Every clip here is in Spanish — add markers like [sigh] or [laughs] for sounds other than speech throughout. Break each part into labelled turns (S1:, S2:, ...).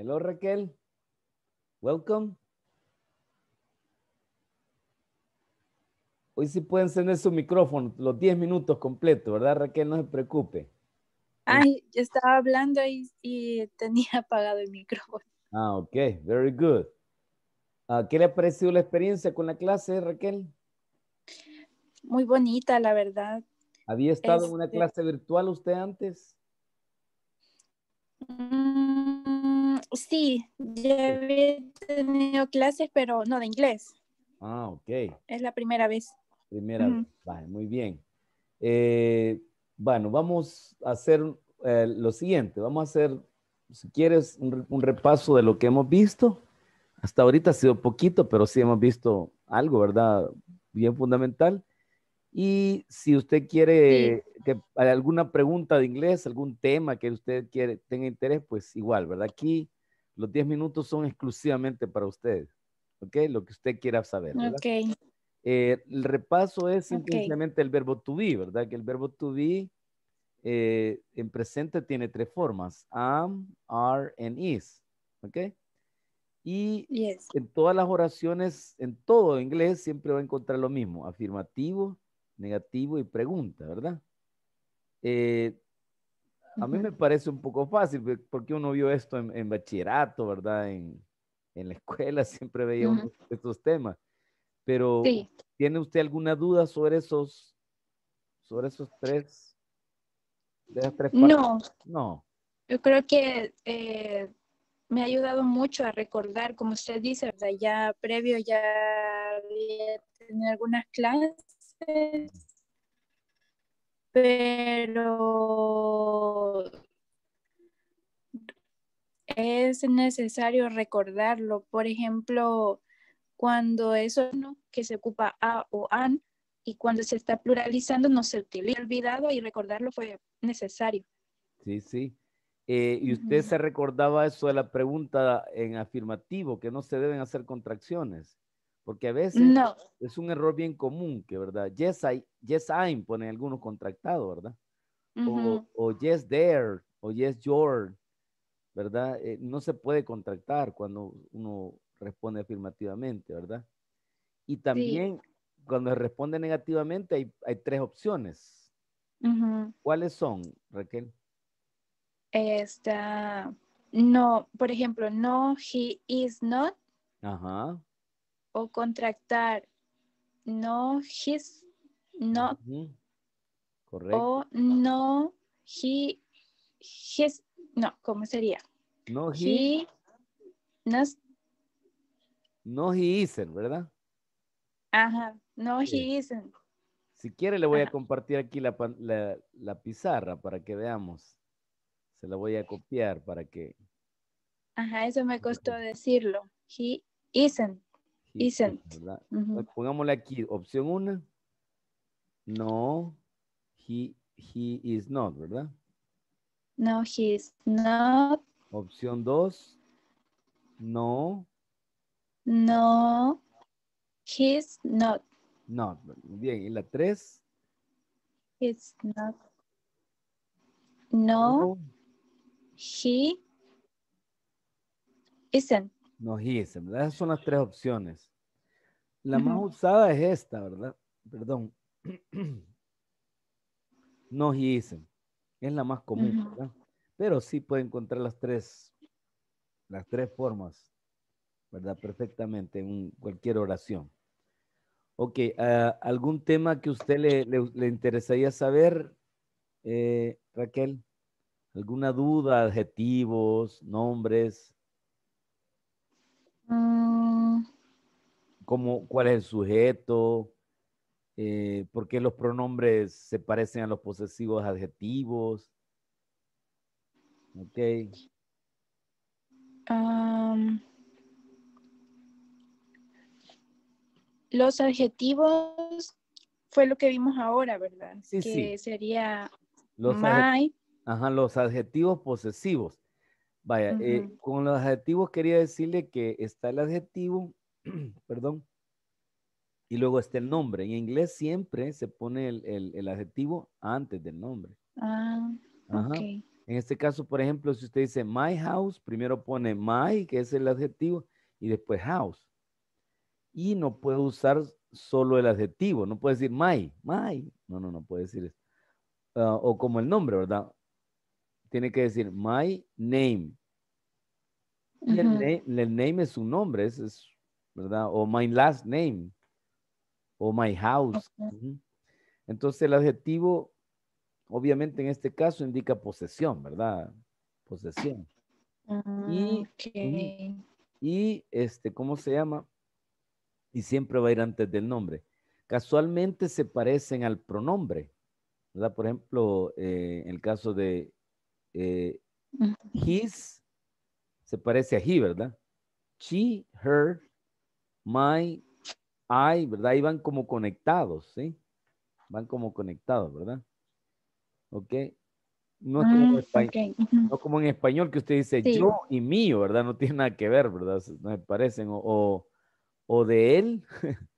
S1: Hello, Raquel. Welcome. Hoy sí pueden encender su micrófono los 10 minutos completos, ¿verdad, Raquel? No se preocupe.
S2: Ay, yo estaba hablando ahí y tenía [laughs] apagado el micrófono.
S1: Ah, ok, very good. Ah, ¿Qué le ha parecido la experiencia con la clase, Raquel?
S2: Muy bonita, la verdad.
S1: ¿Había estado en una este clase virtual usted antes?
S2: Mm, Sí, yo había tenido clases, pero no de inglés. Ah, ok. Es la primera vez.
S1: Primera vez. Vale, muy bien. Eh, bueno, vamos a hacer eh, lo siguiente. Vamos a hacer, si quieres, un, repaso de lo que hemos visto. Hasta ahorita ha sido poquito, pero sí hemos visto algo, ¿verdad? Bien fundamental. Y si usted quiere que alguna pregunta de inglés, algún tema que usted quiere, tenga interés, pues igual, ¿verdad? Aquí los 10 minutos son exclusivamente para usted, ¿ok? Lo que usted quiera saber. ¿verdad? Eh, el repaso es simplemente el verbo to be, ¿verdad? Que el verbo to be eh, en presente tiene tres formas, am, are, and is, ¿ok? Y en todas las oraciones, en todo inglés, siempre va a encontrar lo mismo, afirmativo, negativo y pregunta, ¿verdad? Eh, a mí me parece un poco fácil, pues, porque uno vio esto en, bachillerato, ¿verdad? En, en, la escuela [laughs] siempre veía estos temas. Pero, ¿tiene usted alguna duda sobre esos, sobre esos tres? tres No. No.
S2: Yo creo que eh, me ha ayudado mucho a recordar, como usted dice, ¿verdad? Ya previo ya había tenido algunas clases pero es necesario recordarlo. Por ejemplo, cuando eso no que se ocupa a o an y cuando se está pluralizando no se utiliza olvidado y recordarlo fue necesario.
S1: Sí, sí. Eh, y usted se recordaba eso de la pregunta en afirmativo, que no se deben hacer contracciones. Porque a veces es un error bien común, que verdad, yes, I, yes I'm, ponen algunos contractados, ¿verdad? o, yes there, o yes your, ¿verdad? Eh, no se puede contractar cuando uno responde afirmativamente, ¿verdad? Y también cuando responde negativamente hay, tres opciones. ¿Cuáles son, Raquel?
S2: Esta, no, por ejemplo, no, he is not. Ajá o contractar no his no. Correcto. o no he his no cómo sería
S1: no he, he no he isn't verdad
S2: ajá no he isn't
S1: si quiere le voy a compartir aquí la, la pizarra para que veamos se la voy a copiar para que
S2: ajá eso me costó decirlo he isn't
S1: He, Pongámosle aquí, opción 1. No, he, he is not, ¿verdad?
S2: No, he is not.
S1: Opción 2. No.
S2: No, he is not.
S1: No, Bien, ¿y la 3?
S2: is not. No, no, he isn't.
S1: No hice, ¿verdad? Esas son las tres opciones. La más usada es esta, ¿verdad? Perdón. [clears throat] No dicen. Es la más común, ¿verdad? Pero sí puede encontrar las tres, las tres formas, ¿verdad? Perfectamente en cualquier oración. Ok, ah, ¿algún tema que usted le, interesaría saber, eh, Raquel? ¿Alguna duda, adjetivos, nombres? cuál es el sujeto, eh, por qué los pronombres se parecen a los posesivos adjetivos. Ok.
S2: los adjetivos fue lo que vimos ahora, ¿verdad? Sí, sería los Ajá,
S1: los adjetivos posesivos. Vaya, eh, con los adjetivos quería decirle que está el adjetivo [clears throat] perdón, y luego está el nombre. En inglés siempre se pone el, adjetivo antes del nombre.
S2: Ah, en
S1: este caso, por ejemplo, si usted dice my house, primero pone my, que es el adjetivo, y después house. Y no puede usar solo el adjetivo, no puede decir my, my. No, no, no puede decir eso. Ah, o como el nombre, ¿verdad? Tiene que decir my name. el, name es su nombre, es ¿verdad? O my last name, o my house. Entonces el adjetivo, obviamente en este caso, indica posesión, ¿verdad? Posesión. Ah, y, este, ¿cómo se llama? Y siempre va a ir antes del nombre. Casualmente se parecen al pronombre, ¿verdad? Por ejemplo, eh, en el caso de eh, his, se parece a he, ¿verdad? She, her, my, I, ¿verdad? Ahí van como conectados, ¿sí? Van como conectados, ¿verdad? Ok. No, es como, en mm, español que usted dice yo y mío, ¿verdad? No tiene nada que ver, ¿verdad? No me parecen. O, de él. [laughs]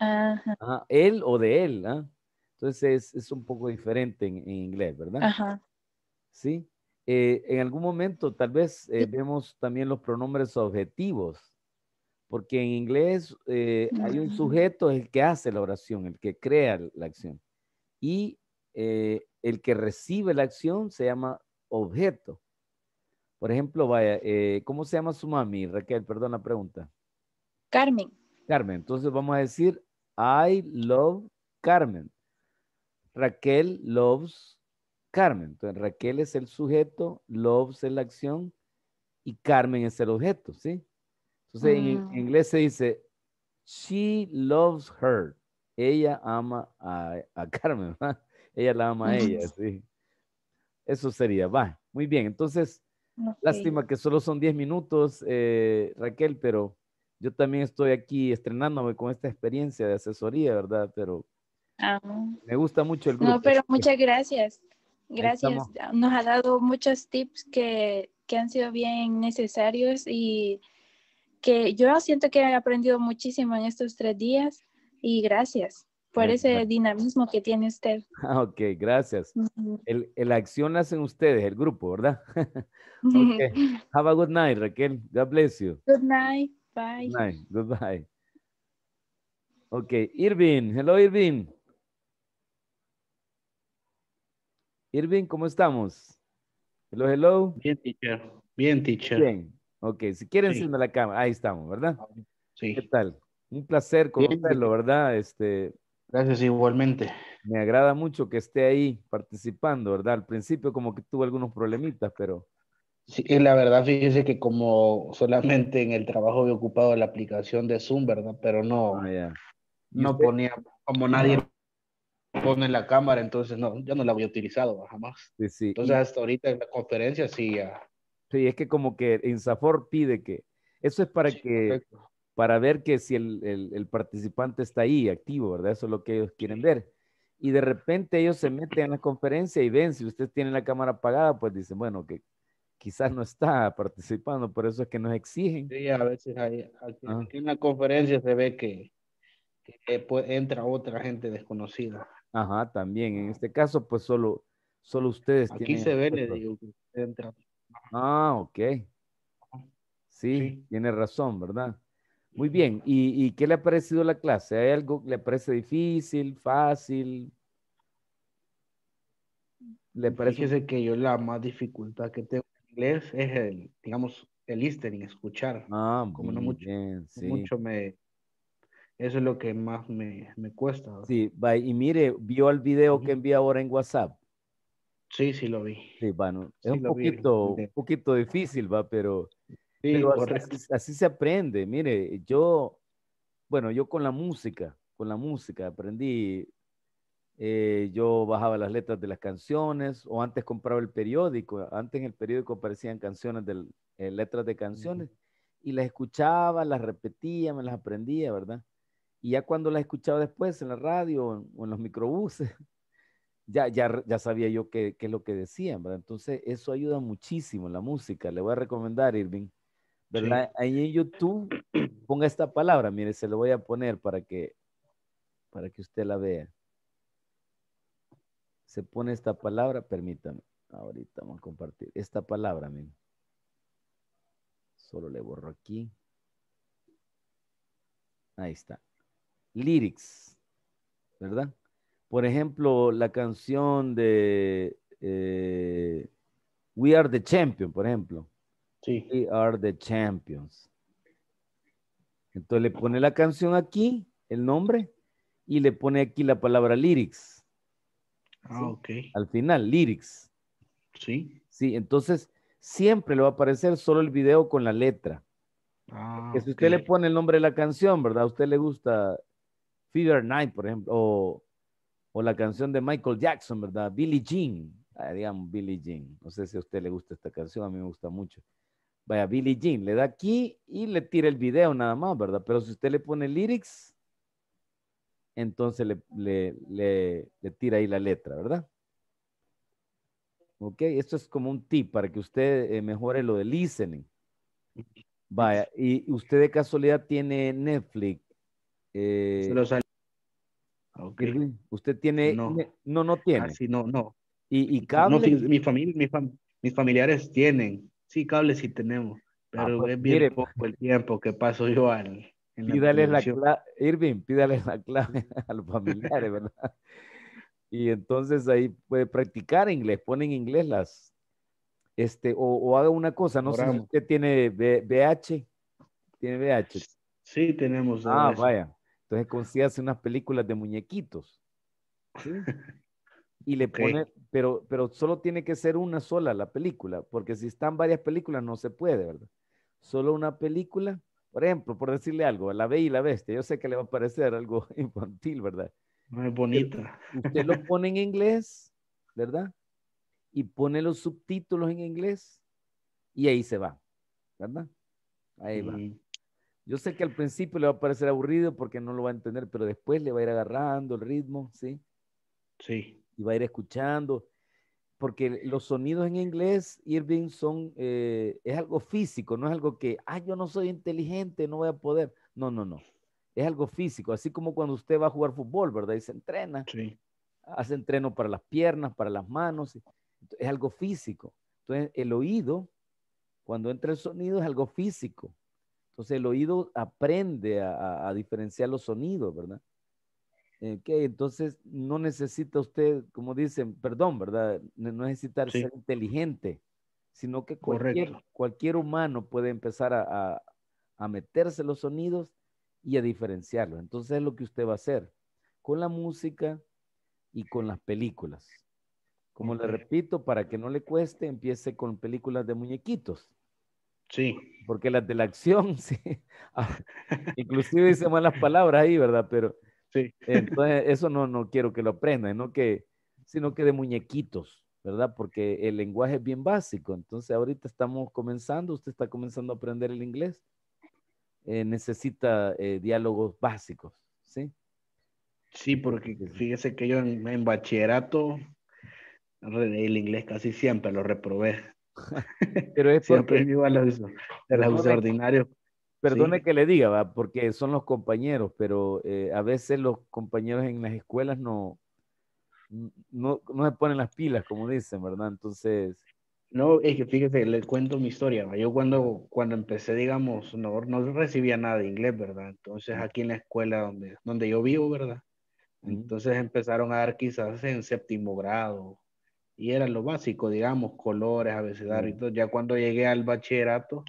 S2: Ajá.
S1: Él o de él, ¿ah? Entonces es, un poco diferente en, inglés, ¿verdad? Ajá. Sí. Eh, en algún momento tal vez eh, vemos también los pronombres objetivos, porque en inglés eh, hay un sujeto, el que hace la oración, el que crea la acción. Y eh, el que recibe la acción se llama objeto. Por ejemplo, vaya, eh, ¿cómo se llama su mami, Raquel? Perdón la pregunta. Carmen. Carmen, entonces vamos a decir, I love Carmen. Raquel loves Carmen. Entonces, Raquel es el sujeto, loves es la acción y Carmen es el objeto, ¿sí? Entonces, en ah. inglés se dice, she loves her. Ella ama a, a [laughs] Carmen, Ella la ama a ella, Eso sería, va. Muy bien, entonces, lástima que solo son 10 minutos, eh, Raquel, pero yo también estoy aquí estrenándome con esta experiencia de asesoría, ¿verdad? Pero ah. me gusta mucho el grupo. No, pero muchas
S2: gracias. Gracias. Nos ha dado muchos tips que, que han sido bien necesarios y que yo siento que he aprendido muchísimo en estos tres días y gracias por ese dinamismo que tiene usted.
S1: [laughs] Ah, ok, gracias. La el, acción hacen ustedes, el grupo, ¿verdad?
S2: [laughs]
S1: Have a good night, Raquel. God bless you.
S2: Good night. Bye. Good night.
S1: Goodbye. Ok, Irving. Hello, Irvin Irvin ¿cómo estamos? Hello, hello. Bien, teacher. Bien, teacher. Bien. Ok, si quieren, sí. la cámara. Ahí estamos, ¿verdad? Ah, sí. ¿Qué tal? Un placer conocerlo, ¿verdad? Este, Gracias igualmente. Me agrada mucho que esté ahí participando, ¿verdad? Al principio como que tuvo algunos problemitas, pero... Sí, la verdad, fíjese que
S3: como solamente en el trabajo había ocupado la aplicación de Zoom, ¿verdad? Pero no, ah, no ponía, como nadie pone la cámara, entonces no, yo no la había utilizado jamás.
S1: Sí, sí. Entonces hasta
S3: ahorita en la conferencia sí ya
S1: Sí, es que como que Insafor pide que, eso es para que, para ver que si el, participante está ahí, activo, ¿verdad? Eso es lo que ellos quieren ver. Y de repente ellos se meten en la conferencia y ven, si ustedes tienen la cámara apagada, pues dicen, bueno, que quizás no está participando, por eso es que nos exigen.
S3: Sí, a veces hay, en la conferencia se ve que, pues, entra otra gente desconocida.
S1: Ajá, también. En este caso, pues solo, solo ustedes. Aquí se ve, le digo,
S3: que entra
S1: Ah, ok. Sí, tiene razón, ¿verdad? Muy bien. ¿Y, qué le ha parecido la clase? ¿Hay algo que le parece difícil, fácil?
S3: ¿Le parece? Fíjese que yo la más dificultad que tengo en inglés es el, digamos, el listening, escuchar.
S1: Ah, Como mucho, mucho
S3: me, eso es lo
S1: que más me, cuesta. Sí, Sí, y mire, vio el video que envía ahora en WhatsApp. Sí, sí lo vi. Sí, bueno, es un, poquito, difícil, va, pero, así, se aprende. Mire, yo, bueno, yo con la música, con la música aprendí, eh, yo bajaba las letras de las canciones o antes compraba el periódico, antes en el periódico aparecían canciones, de, eh, letras de canciones y las escuchaba, las repetía, me las aprendía, ¿verdad? Y ya cuando las escuchaba después en la radio o en los microbuses, [laughs] ya, ya, ya sabía yo qué, es lo que decían, ¿verdad? Entonces, eso ayuda muchísimo en la música. Le voy a recomendar, Irving, ¿verdad? Ahí en YouTube, [clears throat] ponga esta palabra, mire, se lo voy a poner para que, para que usted la vea. Se pone esta palabra, permítame, ahorita vamos a compartir esta palabra, mire. Solo le borro aquí. Ahí está. Lyrics, ¿verdad? por ejemplo, la canción de eh, We Are the Champion, por ejemplo. Sí. We Are the Champions. Entonces le pone la canción aquí, el nombre, y le pone aquí la palabra lyrics. Ah, ok. Al final, lyrics. Sí. Sí, entonces siempre le va a aparecer solo el video con la letra.
S3: Ah, que si usted le
S1: pone el nombre de la canción, ¿verdad? A usted le gusta Fever Night, por ejemplo, o la canción de Michael Jackson, ¿verdad? Billie Jean, ah, digamos Billie Jean. No sé si a usted le gusta esta canción, a mí me gusta mucho. Vaya, Billie Jean, le da aquí y le tira el video nada más, ¿verdad? Pero si usted le pone lyrics, entonces le, le, tira ahí la letra, ¿verdad? Ok, esto es como un tip para que usted eh, mejore lo de listening. Vaya, y usted de casualidad tiene Netflix. Eh, Usted tiene, no, no, ah, tiene. Así no, no.
S3: ¿Y, y cable? No, mi familia, mis familiares tienen. Sí, cables sí tenemos,
S1: ah, pero pues es bien poco el tiempo que paso yo al, pídale la clave, Irving, pídale la clave [laughs] a los familiares, ¿verdad? y entonces ahí puede practicar inglés, ponen inglés las, este, o, haga una cosa, no sé si usted tiene BH, tiene BH. Sí, tenemos. Ah, vaya. Entonces si hacer unas películas de muñequitos. ¿sí? [laughs] Y le pone, pero, pero solo tiene que ser una sola la película, porque si están varias películas no se puede, ¿verdad? Solo una película, por ejemplo, por decirle algo, la Bella y la Bestia, yo sé que le va a parecer algo [laughs] infantil, ¿verdad? Muy bonita. Usted lo [laughs] pone en inglés, ¿verdad? Y pone los subtítulos en inglés y ahí se va, ¿verdad? Ahí va. Mm. Yo sé que al principio le va a parecer aburrido porque no lo va a entender, pero después le va a ir agarrando el ritmo, ¿sí? Sí. Y va a ir escuchando, porque los sonidos en inglés, Irving, son, eh, es algo físico, no es algo que, ah, yo no soy inteligente, no voy a poder. No, no, no. Es algo físico, así como cuando usted va a jugar fútbol, ¿verdad? Y se entrena. Sí. Hace entreno para las piernas, para las manos. Es algo físico. Entonces, el oído, cuando entra el sonido, es algo físico entonces el oído aprende a, diferenciar los sonidos, ¿verdad? Eh, entonces no necesita usted, como dicen, perdón, ¿verdad? No necesita ser inteligente, sino que cualquier, cualquier humano puede empezar a, a, meterse los sonidos y a diferenciarlos. Entonces es lo que usted va a hacer con la música y con las películas. Como le repito, para que no le cueste, empiece con películas de muñequitos. Sí. Porque las de la acción, [laughs] sí. Ah, inclusive dice [laughs] malas palabras ahí, ¿verdad? Pero sí. entonces [laughs] eso no, no quiero que lo aprendan, ¿no? Que, sino que de muñequitos, ¿verdad? Porque el lenguaje es bien básico. Entonces ahorita estamos comenzando, usted está comenzando a aprender el inglés. Eh, necesita eh, diálogos básicos, ¿sí? Sí, porque fíjese que yo en, en bachillerato
S3: el inglés casi siempre lo reprobé.
S1: [laughs] Pero es Siempre vivo
S3: a los, extraordinarios.
S1: Perdone que le diga, porque son los compañeros, pero eh, a veces los compañeros en las escuelas no, no, no se ponen las pilas, como dicen, ¿verdad? Entonces... No, es que fíjese, le cuento mi historia. Yo cuando,
S3: cuando empecé, digamos, no, no recibía nada de inglés, ¿verdad? Entonces aquí en la escuela donde, donde yo vivo, ¿verdad? Entonces empezaron a dar quizás en séptimo grado, y era lo básico, digamos, colores, abecedario y mm. todo. Ya cuando llegué al bachillerato,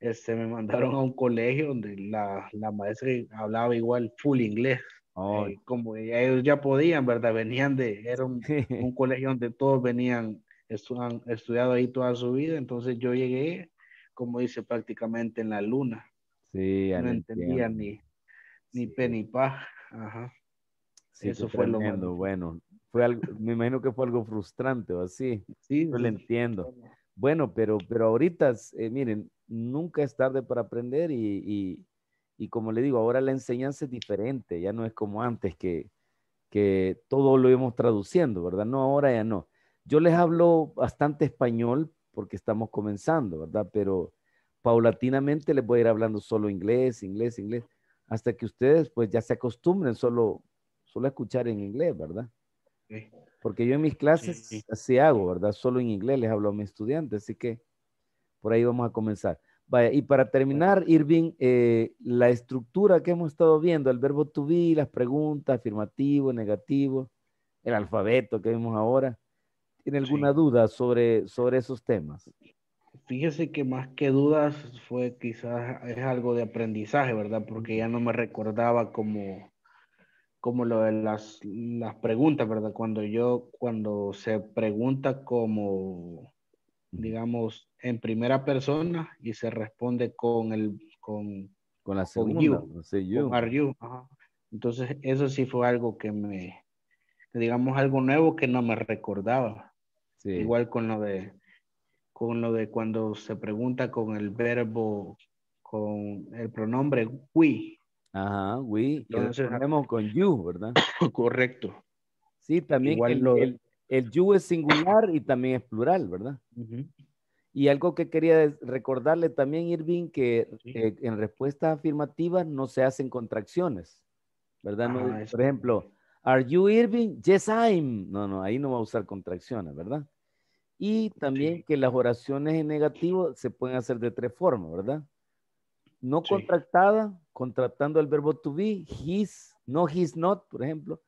S3: este, me [laughs] mandaron a un colegio donde la, la maestra hablaba igual full inglés. Eh, como ellos ya podían, ¿verdad? Venían de, era [laughs] un, colegio donde todos venían, estu han estudiado ahí toda su vida, entonces yo llegué, como dice, prácticamente en la luna.
S1: Sí, no entendía
S3: ni, ni ni pa. Ajá.
S1: Sí, Eso fue lo más. Bueno, fue algo, me imagino que fue algo frustrante o así. Sí, sí. lo entiendo. Bueno, pero, pero ahorita, eh, miren, nunca es tarde para aprender y, y, y, como le digo, ahora la enseñanza es diferente, ya no es como antes que, que todo lo íbamos traduciendo, ¿verdad? No, ahora ya no. Yo les hablo bastante español porque estamos comenzando, ¿verdad? Pero paulatinamente les voy a ir hablando solo inglés, inglés, inglés, hasta que ustedes pues ya se acostumbren solo, solo a escuchar en inglés, ¿verdad? Porque yo en mis clases así hago, ¿verdad? Solo en inglés les hablo a mis estudiantes, así que por ahí vamos a comenzar. Vaya, y para terminar, Irving, eh, la estructura que hemos estado viendo, el verbo to be, las preguntas, afirmativo, negativo, el alfabeto que vimos ahora, ¿tiene alguna duda sobre, sobre esos temas? Fíjese que más que
S3: dudas fue quizás es algo de aprendizaje, ¿verdad? Porque ya no me recordaba cómo como lo de las, las preguntas, ¿verdad? Cuando yo, cuando se pregunta como, digamos, en primera persona y se responde con el, con, con la segunda, con you, Con you. Entonces, eso sí fue algo que me, digamos, algo nuevo que no me recordaba. Sí. Igual con lo de, con lo de cuando se pregunta con el verbo, con el pronombre we, Ajá, we. Entonces,
S1: tenemos ah, con you, ¿verdad? [coughs] Correcto. Sí, también el, you es singular y también es plural, ¿verdad? Y algo que quería recordarle también, Irving, que eh, en respuestas afirmativas no se hacen contracciones, ¿verdad? Ah, por ejemplo, ¿Are you Irving? Yes, I'm. No, no, ahí no va a usar contracciones, ¿verdad? Y también que las oraciones en negativo se pueden hacer de tres formas, ¿verdad? no contractada, contractando contratando el verbo to be, his, no his not, por ejemplo,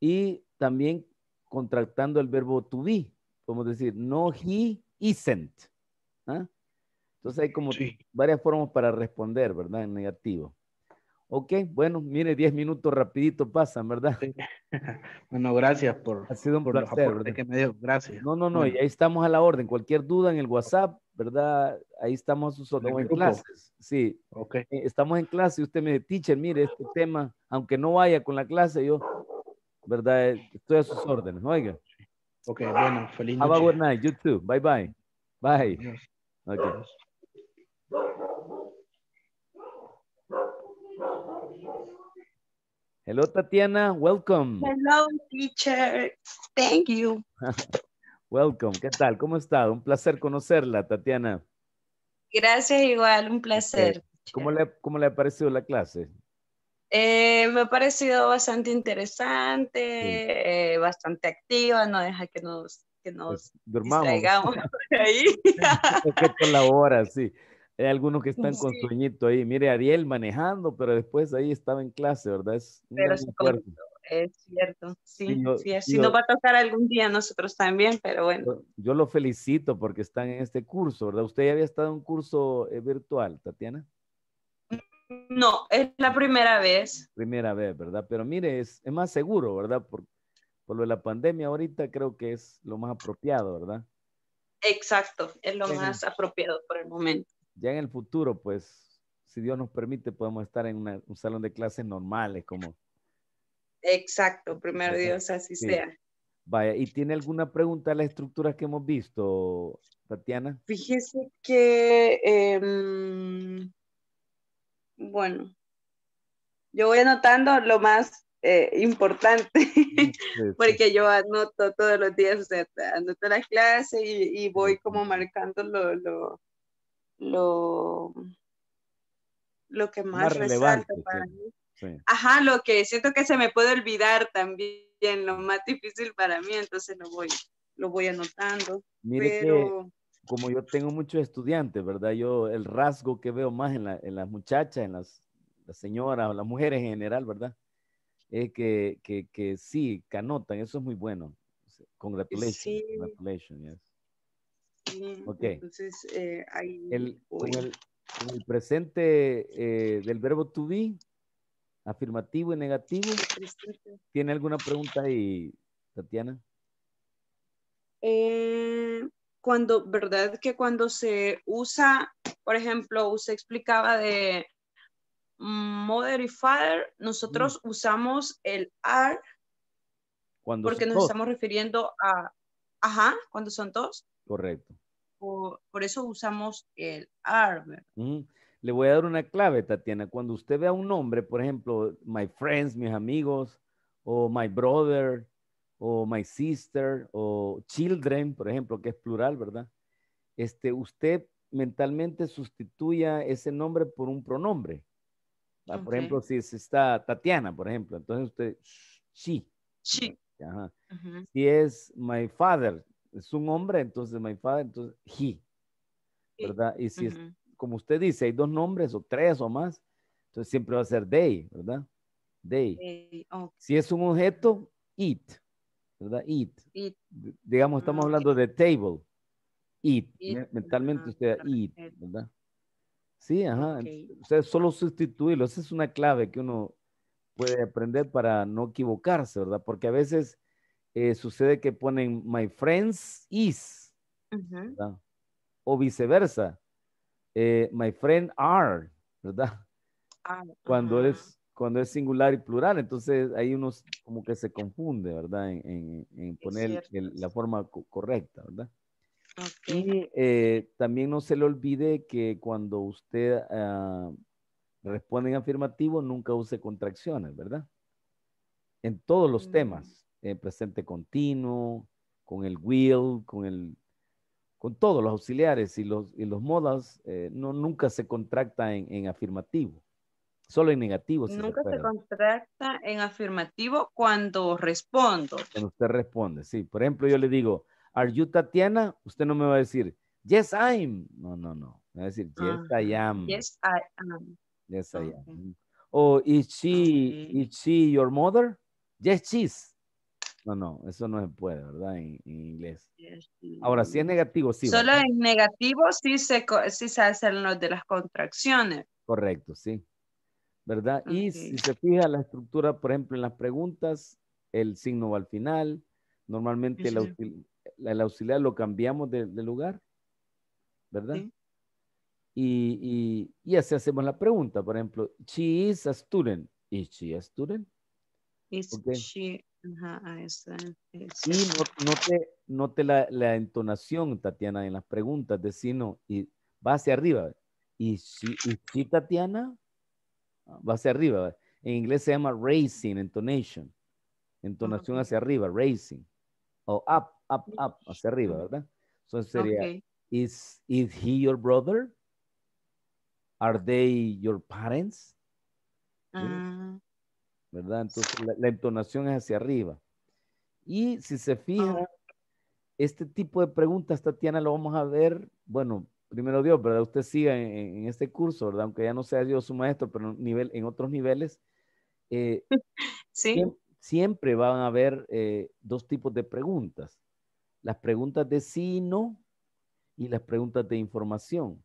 S1: y también contractando el verbo to be, podemos decir, no he isn't. ¿ah? Entonces hay como varias formas para responder, ¿verdad? En negativo. Ok, bueno, mire, 10 minutos rapidito pasan, ¿verdad? [laughs] Bueno, gracias por... Ha sido un placer, que me dio. Gracias. No, no, no, y ahí estamos a la orden. Cualquier duda en el WhatsApp, ¿verdad? Ahí estamos nosotros en clases. Sí. Okay. Eh, estamos en clase usted me dice, teacher, mire, este tema, aunque no vaya con la clase, yo, ¿verdad? Eh, estoy a sus órdenes, oiga. Ok, bueno, feliz noche. Have a good night, you too. Bye bye. Bye. Okay. Hello, Tatiana. Welcome.
S4: Hello, teacher. Thank you.
S1: [laughs] Welcome, ¿qué tal? ¿Cómo está? Un placer conocerla, Tatiana.
S4: Gracias, igual, un placer.
S1: ¿Cómo, le, ha parecido la clase?
S4: Eh, me ha parecido bastante interesante, eh, bastante activa, no deja que nos, que nos
S1: pues, [laughs] [laughs] ahí. que colabora, sí. Hay algunos que están con sueñito ahí. Mire, Ariel manejando, pero después ahí estaba en clase, ¿verdad? Es pero
S4: es cierto, sí, sí, así nos va a tocar algún día nosotros también, pero bueno.
S1: Yo lo felicito porque están en este curso, ¿verdad? ¿Usted ya había estado en un curso eh, virtual, Tatiana?
S4: No, es la primera vez.
S1: Primera vez, ¿verdad? Pero mire, es, más seguro, ¿verdad? Por, por lo de la pandemia ahorita creo que es lo más apropiado, ¿verdad?
S4: Exacto, es lo más apropiado por el
S1: momento. Ya en el futuro, pues, si Dios nos permite, podemos estar en un salón de clases normales, como
S4: Exacto, primero Dios, así sea.
S1: Vaya, ¿y tiene alguna pregunta a las estructuras que hemos visto, Tatiana? Fíjese que,
S4: em, bueno, yo voy anotando lo más eh, importante, mm, [laughs] porque yo anoto todos los días, o anoto las clases y, voy como marcando lo, que más, más resalta para mí. Ajá, lo que siento que se me puede olvidar también, lo más difícil para mí, entonces lo voy, lo voy anotando. Mire
S1: como yo tengo muchos estudiantes, ¿verdad? Yo el rasgo que veo más en, la, en las muchachas, en las, las, señoras las mujeres en general, ¿verdad? Es que, que, que sí, que anotan, eso es muy bueno. Congratulations. Ok. Entonces, eh, ahí el, con el, presente eh, del verbo to be, afirmativo y negativo. ¿Tiene alguna pregunta ahí, Tatiana?
S4: Eh, cuando, ¿verdad? Que cuando se usa, por ejemplo, usted explicaba de mother y father, nosotros mm. usamos el are
S1: porque nos estamos
S4: refiriendo a, ajá, cuando son dos. Correcto. Por, eso usamos el are.
S1: Le voy a dar una clave, Tatiana. Cuando usted vea un nombre, por ejemplo, my friends, mis amigos, o my brother, o my sister, o children, por ejemplo, que es plural, ¿verdad? Este, usted mentalmente sustituya ese nombre por un pronombre. Ah, por ejemplo, si, está Tatiana, por ejemplo, entonces usted, she. She. Si es my father, es un hombre, entonces my father, entonces he. ¿Verdad? Y si es como usted dice, hay dos nombres o tres o más, entonces siempre va a ser they, ¿verdad? They. Si es un objeto, it, ¿verdad? It. Digamos, estamos ah, hablando de table. It. Mentalmente usted, it, ¿verdad? Sí, ajá. Usted solo sustituirlo. Esa es una clave que uno puede aprender para no equivocarse, ¿verdad? Porque a veces eh, sucede que ponen my friends is, O viceversa. Eh, my friend are, ¿verdad? cuando, es, cuando es singular y plural, entonces ahí uno como que se confunde, ¿verdad? En, poner la forma correcta, ¿verdad? Y eh, también no se le olvide que cuando usted ah, responde en afirmativo, nunca use contracciones, ¿verdad? En todos los mm. temas, en eh, presente continuo, con el will, con el con todos los auxiliares y los, y los modas, eh, no, nunca se contracta en, afirmativo, solo en negativo. nunca se,
S4: contracta en afirmativo cuando respondo.
S1: Cuando usted responde, sí. Por ejemplo, yo le digo, ¿Are you Tatiana? Usted no me va a decir, Yes, I'm. No, no, no. va a decir, Yes, I am.
S4: Yes, I am.
S1: Yes, I am. O, oh, is she, is she your mother? Yes, she's. No, no, eso no se puede, ¿verdad? En, inglés. Ahora, mm, si es negativo, sí. Solo
S4: es en negativo sí se, sí se hacen los de las contracciones.
S1: Correcto, sí. ¿Verdad? Y si se fija la estructura, por ejemplo, en las preguntas, el signo va al final. Normalmente la el, auxiliar lo cambiamos de, lugar, ¿verdad? Y, así hacemos la pregunta. Por ejemplo, she is a student. ¿Is she a student?
S4: Is she
S1: no, te la, la, entonación, Tatiana, en las preguntas de sino y va hacia arriba. Y si, si Tatiana, ah, va hacia arriba. En inglés se llama raising intonation. Ah, entonación hacia arriba, raising. O up, up, up, hacia arriba, ¿verdad? Entonces sería, is, is he your brother? Are they your parents?
S5: Ah,
S1: entonces la, entonación es hacia arriba. Y si se fija este tipo de preguntas, Tatiana, lo vamos a ver, bueno, primero Dios, ¿verdad? Usted siga en, este curso, ¿verdad? Aunque ya no sea Dios su maestro, pero en, nivel, en otros niveles. Eh, [laughs] sí. Siempre, van a haber eh, dos tipos de preguntas. Las preguntas de sí y no y las preguntas de información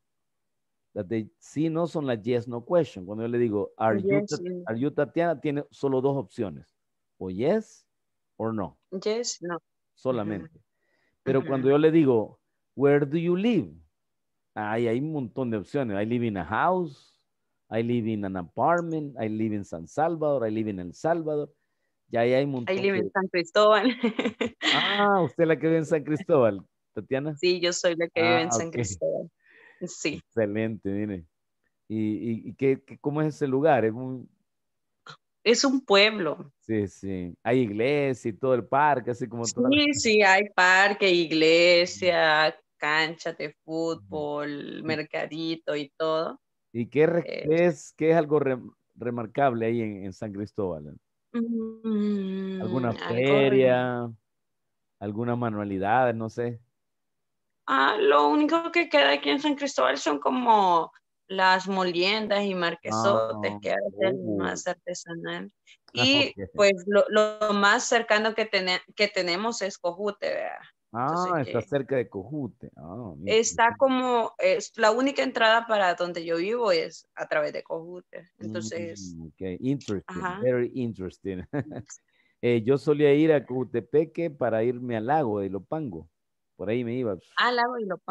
S1: that they no son las yes, no question. Cuando yo le digo, are, you, Tatiana, tiene solo dos opciones. O yes o no. Yes, no. Solamente. Pero cuando yo le digo, where do you live? Ahí hay un montón de opciones. I live in a house. I live in an apartment. I live in San Salvador. I live in El Salvador. Ya hay un montón. I live in San
S4: Cristóbal.
S1: Ah, usted es la que vive en San Cristóbal, Tatiana.
S4: Sí, yo soy la que vive en ah, San Cristóbal. Sí.
S1: Excelente, mire. ¿Y, y, cómo es ese lugar? Es un...
S4: Es un pueblo.
S1: Sí, sí. Hay iglesia y todo el parque, así como todo. Sí,
S4: sí, hay parque, iglesia, cancha de fútbol, mercadito y todo.
S1: ¿Y qué, eh, es, qué es algo remarcable ahí en, San Cristóbal?
S4: Mm, ¿Alguna feria?
S1: ¿Alguna manualidad? No sé.
S4: Ah, lo único que queda aquí en San Cristóbal son como las moliendas y marquesotes ah, que hacen más artesanal. Ah, y pues lo, lo, más cercano que, que tenemos es Cojute,
S1: Ah, está cerca de Cojute. Pues,
S4: está como, es la única entrada para donde yo vivo es a través de Cojute. Entonces. Mm,
S1: ok, interesting, very [laughs] eh, yo solía ir a Cojutepeque para irme al lago de Lopango por ahí me iba.
S4: Ah, hago y lo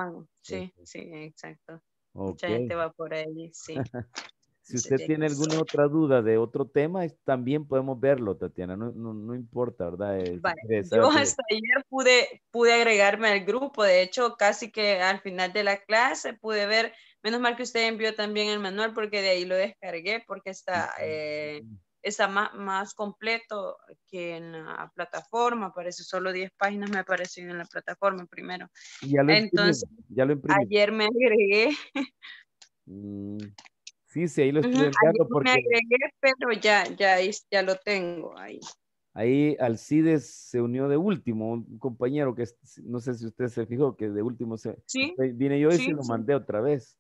S4: sí, sí, sí exacto.
S1: Mucha gente va
S4: por ahí, sí.
S1: [laughs] si usted tiene alguna otra duda de otro tema, también podemos verlo, Tatiana, no, no, importa, ¿verdad? Eh, vale. Yo hasta
S4: ayer pude, pude agregarme al grupo, de hecho, casi que al final de la clase pude ver, menos mal que usted envió también el manual porque de ahí lo descargué, porque está está más, más completo que en la plataforma, aparece solo 10 páginas me aparecen en la plataforma primero.
S1: Ya lo Entonces, ayer
S4: me agregué.
S1: Mm, sí, sí, ahí lo estoy enviando. ayer porque... Me
S4: agregué, pero ya, ya, ya lo tengo ahí.
S1: Ahí Alcides se unió de último, un compañero que no sé si usted se fijó, que de último se ¿Sí? vine yo y se lo mandé otra vez.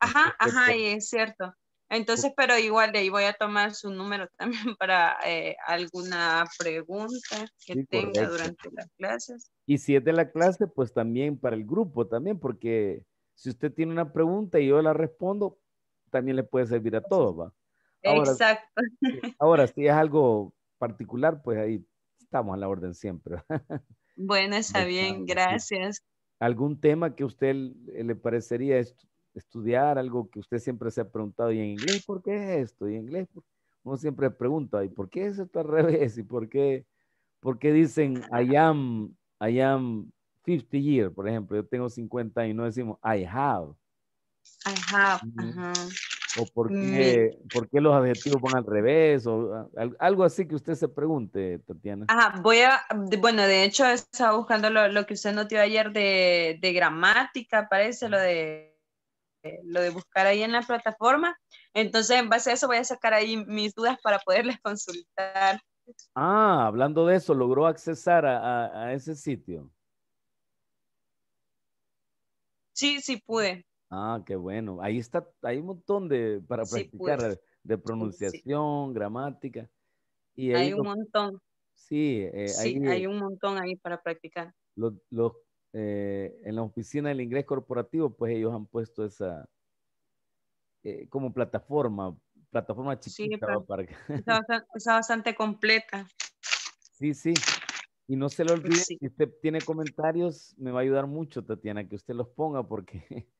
S4: Ajá, ajá, es cierto. Entonces, pero igual de ahí voy a tomar su número [laughs] también para eh, alguna pregunta que tenga durante las clases.
S1: Y si es de la clase, pues también para el grupo también, porque si usted tiene una pregunta y yo la respondo, también le puede servir a todos, ¿va? Exacto. [laughs] Ahora, si es algo particular, pues ahí estamos a la orden siempre. [laughs]
S4: Bueno, está bien, gracias.
S1: ¿Algún tema que a usted le parecería esto? estudiar algo que usted siempre se ha preguntado, ¿y en inglés por qué es esto? ¿Y en inglés? Uno siempre pregunta, ¿y por qué es esto al [laughs] revés? ¿Y por qué, por dicen I am, I am 50 years, por ejemplo? Yo tengo 50 y no decimos I have.
S4: I have, mm.
S1: ¿O por qué, por qué, los adjetivos van al revés? O algo así que usted se pregunte, Tatiana.
S4: voy a, bueno, de hecho estaba buscando lo, que usted notó ayer de gramática, parece, lo de eh, lo de buscar ahí en la plataforma. Entonces, en base a eso, voy a sacar ahí mis dudas para poderles consultar.
S1: Ah, hablando de eso, ¿logró accesar a, ese sitio?
S4: Sí, sí pude.
S1: Ah, qué bueno. Ahí está, hay un montón de, para practicar, de pronunciación, gramática. Y hay un montón. Sí, eh, hay eh,
S4: un montón ahí para practicar.
S1: Los, los eh, en la oficina del inglés corporativo, pues ellos han puesto esa eh, como plataforma, plataforma chiquita. para está,
S4: bastante, completa.
S1: Sí, sí. Y no se lo pues olvide, si usted tiene comentarios, me va a ayudar mucho, Tatiana, que usted los ponga, porque [laughs]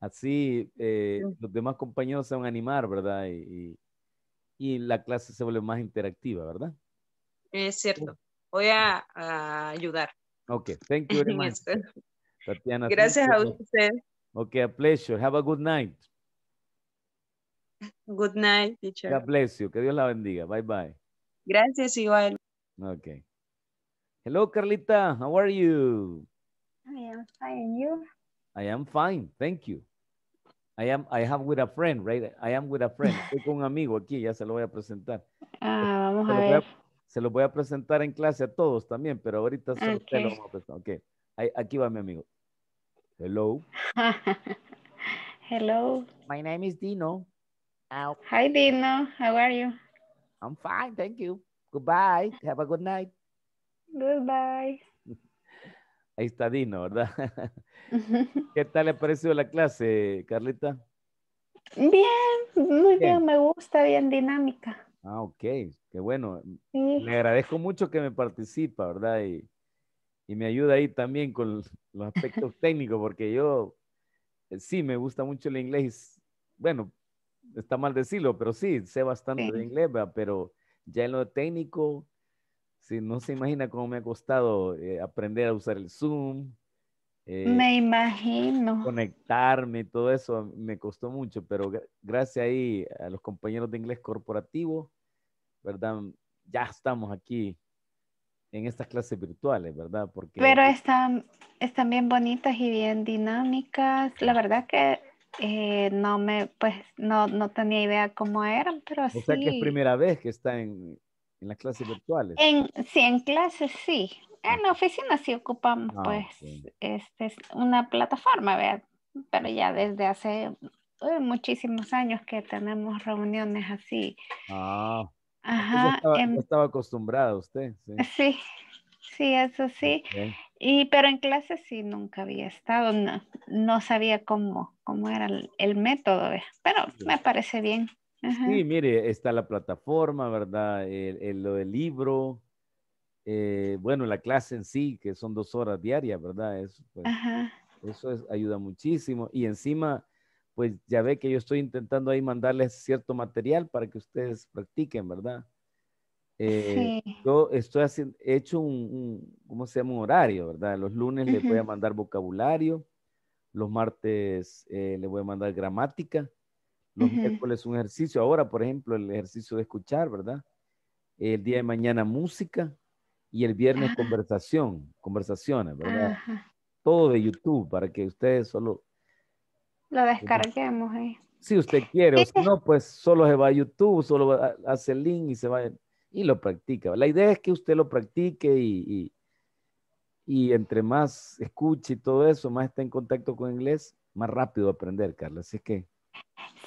S1: así eh, los demás compañeros se van a animar, ¿verdad? Y, y, la clase se vuelve más interactiva, ¿verdad?
S4: Es cierto. Voy a ayudar.
S1: Okay, thank you very [laughs] much. Tatiana, Gracias a usted. Okay, a pleasure. Have a good night.
S4: Good night, teacher. God
S1: bless you. Que Dios la bendiga. Bye bye. Gracias, igual. Okay. Hello, Carlita. How are you?
S5: I am fine. You?
S1: I am fine. Thank you. I am, I have with a friend, right? I am with a friend. Estoy con un amigo aquí, ya se lo voy a presentar. Ah, vamos a ver. Se los voy a presentar en clase a todos también, pero ahorita solo te lo vamos a presentar. aquí va mi amigo. Hello. [laughs]
S5: Hello. My name is Dino. Hi, Dino. How are you? I'm fine, thank
S1: you. Goodbye. Have a good night. Goodbye. [laughs] Ahí está Dino, ¿verdad? [laughs] ¿Qué tal le ha parecido la clase, Carlita?
S5: Bien, muy bien me gusta, bien dinámica.
S1: Ah, ok, qué bueno. Sí. Le agradezco mucho que me participa, ¿verdad? Y, y me ayuda ahí también con los aspectos [laughs] técnicos, porque yo eh, sí me gusta mucho el inglés. Bueno, está mal decirlo, pero sí, sé bastante de inglés, pero ya en lo técnico, sí, no se imagina cómo me ha costado eh, aprender a usar el Zoom. Eh, me
S5: imagino.
S1: Conectarme, todo eso me costó mucho, pero gracias ahí a los compañeros de inglés corporativo ¿verdad? Ya estamos aquí en estas clases virtuales, ¿verdad? Porque... Pero
S5: están, están bien bonitas y bien dinámicas. La verdad que eh, no me, pues, no, no tenía idea cómo eran, pero sí. O sea que es
S1: primera vez que está en, en las clases virtuales. En,
S5: sí, en clases sí. En la oficina sí ocupamos, ah, pues, este es una plataforma, ¿verdad? Pero ya desde hace eh, muchísimos años que tenemos reuniones así. Ah, Ajá. Estaba, em, acostumbrado
S1: estaba, acostumbrada usted,
S5: sí. Sí, eso sí. Y pero en clase sí nunca había estado, no, no sabía cómo, cómo era el, método, eh, pero me parece bien. Sí,
S1: mire, está la plataforma, ¿verdad? El, lo del libro, eh, bueno, la clase en sí, que son dos horas diarias, ¿verdad? Eso, pues, eso es, ayuda muchísimo. Y encima, pues ya ve que yo estoy intentando ahí mandarles cierto material para que ustedes practiquen, ¿verdad? Eh, yo estoy haciendo, he hecho un, ¿cómo se llama? Un horario, ¿verdad? Los lunes le voy a mandar vocabulario, los martes eh, le les voy a mandar gramática, los miércoles un ejercicio, ahora por ejemplo el ejercicio de escuchar, ¿verdad? El día de mañana música y el viernes ah. conversación, conversaciones, ¿verdad? Todo de YouTube para que ustedes solo
S5: lo descarguemos. ahí.
S1: Eh. Si usted quiere, o [laughs] no, pues solo se va a YouTube, solo hace el link y se va y lo practica. La idea es que usted lo practique y, entre más escuche y todo eso, más esté en contacto con inglés, más rápido aprender, Carla. Así que.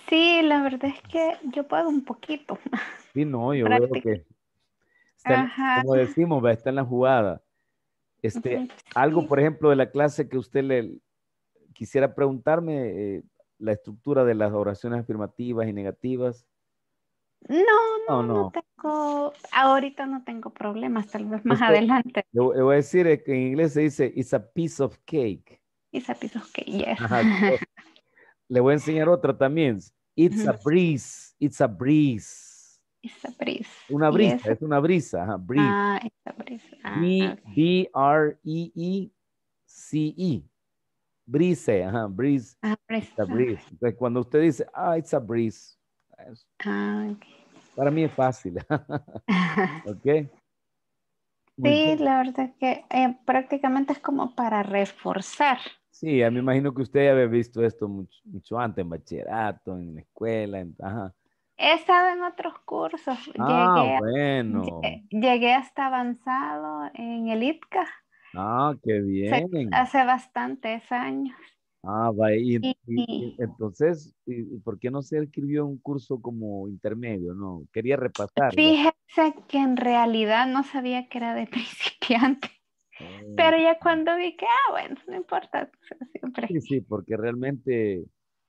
S5: Sí, la verdad es que yo puedo un poquito.
S1: Sí, no, [laughs] yo creo que. como decimos, va, estar en la jugada. Este, Algo, por ejemplo, de la clase que usted le, quisiera preguntarme eh, la estructura de las oraciones afirmativas y negativas. No, no, no,
S5: tengo, ahorita no tengo problemas, tal vez más adelante.
S1: Le, voy a decir eh, que en inglés se dice, it's a piece of cake.
S5: It's a piece of cake, yes.
S1: le voy a enseñar otra también. It's a breeze, it's a breeze.
S5: It's a breeze.
S1: Una brisa, es una brisa. breeze. Ah,
S5: a
S1: B-R-E-E-C-E. Ah, -E e c e Breeze, ajá, breeze. Ah,
S5: breeze. breeze.
S1: Entonces, cuando usted dice, ah, it's a breeze. Ah, Para mí es fácil. [laughs] [laughs] ok. Sí,
S5: la verdad es que eh, prácticamente es como para
S1: reforzar. Sí, me imagino que usted ya había visto esto mucho, antes, en bachillerato, en la escuela, ajá.
S5: He estado en otros cursos. Ah,
S1: bueno.
S5: Llegué hasta avanzado en el IPCA.
S1: Ah, qué bien.
S5: Hace bastantes años.
S1: Ah, va. Y, entonces, ¿por qué no se escribió un curso como intermedio? No, quería repasar.
S5: Fíjese que en realidad no sabía que era de [laughs] principiante. Pero ya oh. cuando vi que, ah, bueno, no importa,
S1: siempre. Sí, sí, porque realmente...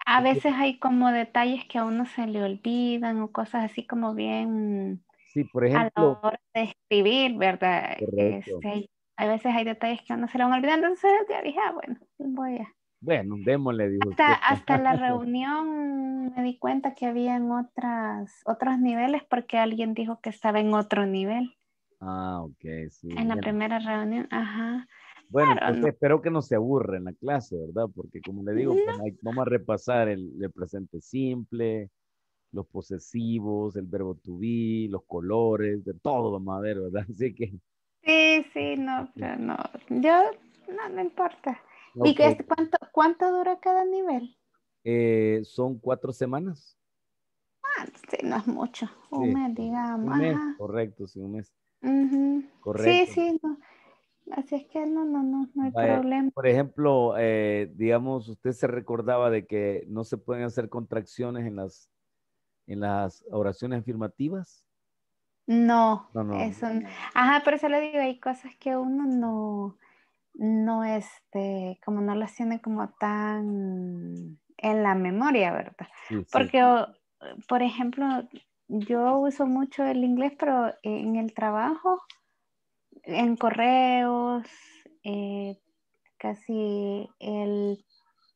S5: A veces hay como detalles que a uno se le olvidan o cosas así como bien...
S1: Sí, por ejemplo... A la
S5: hora de escribir, ¿verdad? Correcto. Este, a veces hay detalles que uno se le van a olvidar, entonces dije, ah, bueno, voy a...
S1: Bueno, démosle, hasta, hasta, la [laughs]
S5: reunión me di cuenta que habían otras, otros niveles porque alguien dijo que estaba en otro nivel.
S1: Ah, ok, sí. En la primera
S5: reunión, ajá.
S1: Bueno, pues espero que no se aburra en la clase, ¿verdad? Porque como le digo, pues vamos a repasar el, el, presente simple, los posesivos, el verbo to be, los colores, de todo vamos a ver, ¿verdad? [laughs] Así que
S5: Sí, sí, no, pero no. Yo, no, no importa. ¿Y este cuánto, cuánto dura cada nivel?
S1: Eh, son cuatro semanas. Ah, sí, no es mucho. Un mes, digamos. Un mes, correcto, sí, un mes.
S5: Correcto. Sí, sí, no. Así es que no, no, no, no hay problema. Por
S1: ejemplo, eh, digamos, usted se recordaba de que no se pueden hacer contracciones en las, en las oraciones afirmativas.
S5: No, no, Eso Ajá, pero eso le digo, hay cosas que uno no, no, este, como no las tiene como tan en la memoria, ¿verdad? Porque, por ejemplo, yo uso mucho el inglés, pero en el trabajo, en correos, eh, casi el,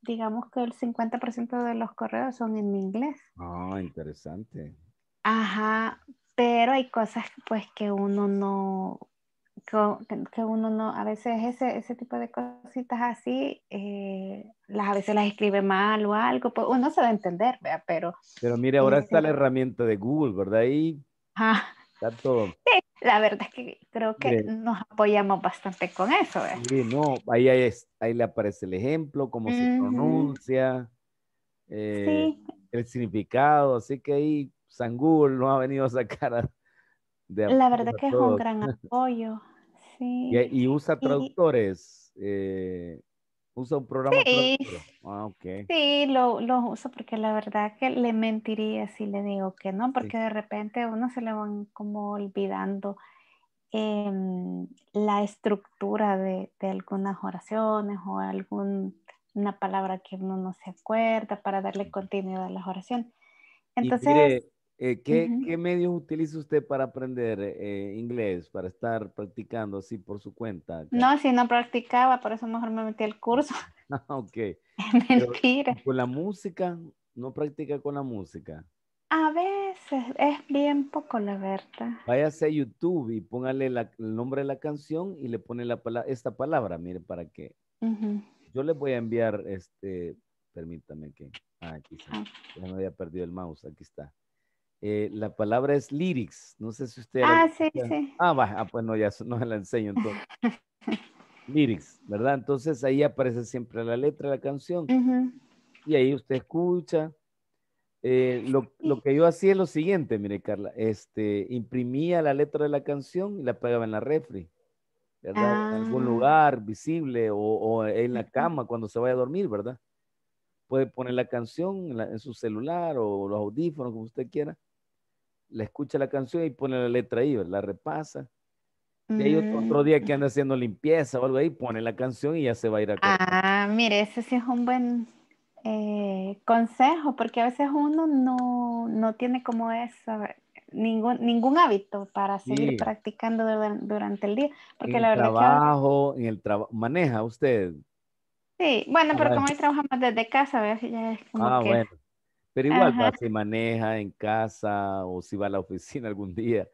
S5: digamos que el 50% de los correos son en inglés.
S1: Ah, interesante.
S5: Ajá, pero hay cosas pues que uno no, que uno no, a veces ese, ese tipo de cositas así, eh, las, a veces las escribe mal o algo, pues uno se va a entender, ¿verdad? pero...
S1: Pero mire, ahora está la este herramienta de Google, ¿verdad? Ahí
S5: está todo. Sí, la verdad es que creo que nos apoyamos bastante con eso. ¿verdad?
S1: Sí, no, ahí, ahí, ahí le aparece el ejemplo, cómo se pronuncia, sí. Eh, el significado, así que ahí Sangul no ha venido a sacar de La verdad que es un gran [laughs]
S5: apoyo. Sí.
S1: Y, usa traductores. Eh, usa un programa. Sí, ah, sí
S5: lo, uso porque la verdad que le mentiría si le digo que no, porque de repente uno se le van como olvidando em, la estructura de, de, algunas oraciones o alguna palabra que uno no se acuerda para darle continuidad a las oración
S1: Entonces, eh, ¿qué, medios utiliza usted para aprender eh, inglés, para estar practicando así por su cuenta? No,
S5: si no practicaba, por eso mejor me metí al curso. [laughs]
S1: Ah, ok. [laughs] Mentira. ¿Con la música? ¿No practica con la música?
S5: A veces, es bien poco la verdad.
S1: Váyase a YouTube y póngale el nombre de la canción y le pone la, esta palabra, mire, para que... Yo le voy a enviar, este, permítame que... Ah, aquí está. Ah. Ya me había perdido el mouse, aquí está. Eh, la palabra es lyrics. No sé si usted... Ah, sí, sí. Ah, va. Ah, pues no, ya [laughs] no se la enseño entonces. [laughs] lyrics, ¿verdad? Entonces ahí aparece siempre la letra de la canción. Y ahí usted escucha. Eh, lo, que yo hacía es lo siguiente, mire Carla, este, imprimía la letra de la canción y la pegaba en la refri, ¿verdad? En algún ah. lugar visible o, en la cama cuando se vaya a dormir, ¿verdad? Puede poner la canción en su celular o los audífonos, como usted quiera, la escucha la canción y pone la letra ahí, la repasa. Y hay otro mm. día que anda haciendo limpieza o algo ahí, pone la canción y ya se va a ir a comer.
S5: Ah, mire, ese sí es un buen eh, consejo, porque a veces uno no, tiene como eso, ningún, ningún hábito para seguir practicando durante el día. Porque la verdad trabajo,
S1: en el trabajo, maneja usted.
S5: Sí, bueno, pero como hoy trabajamos desde casa, ya es como ah, que...
S1: Pero igual va, se maneja en casa o si va a la oficina [laughs] algún día.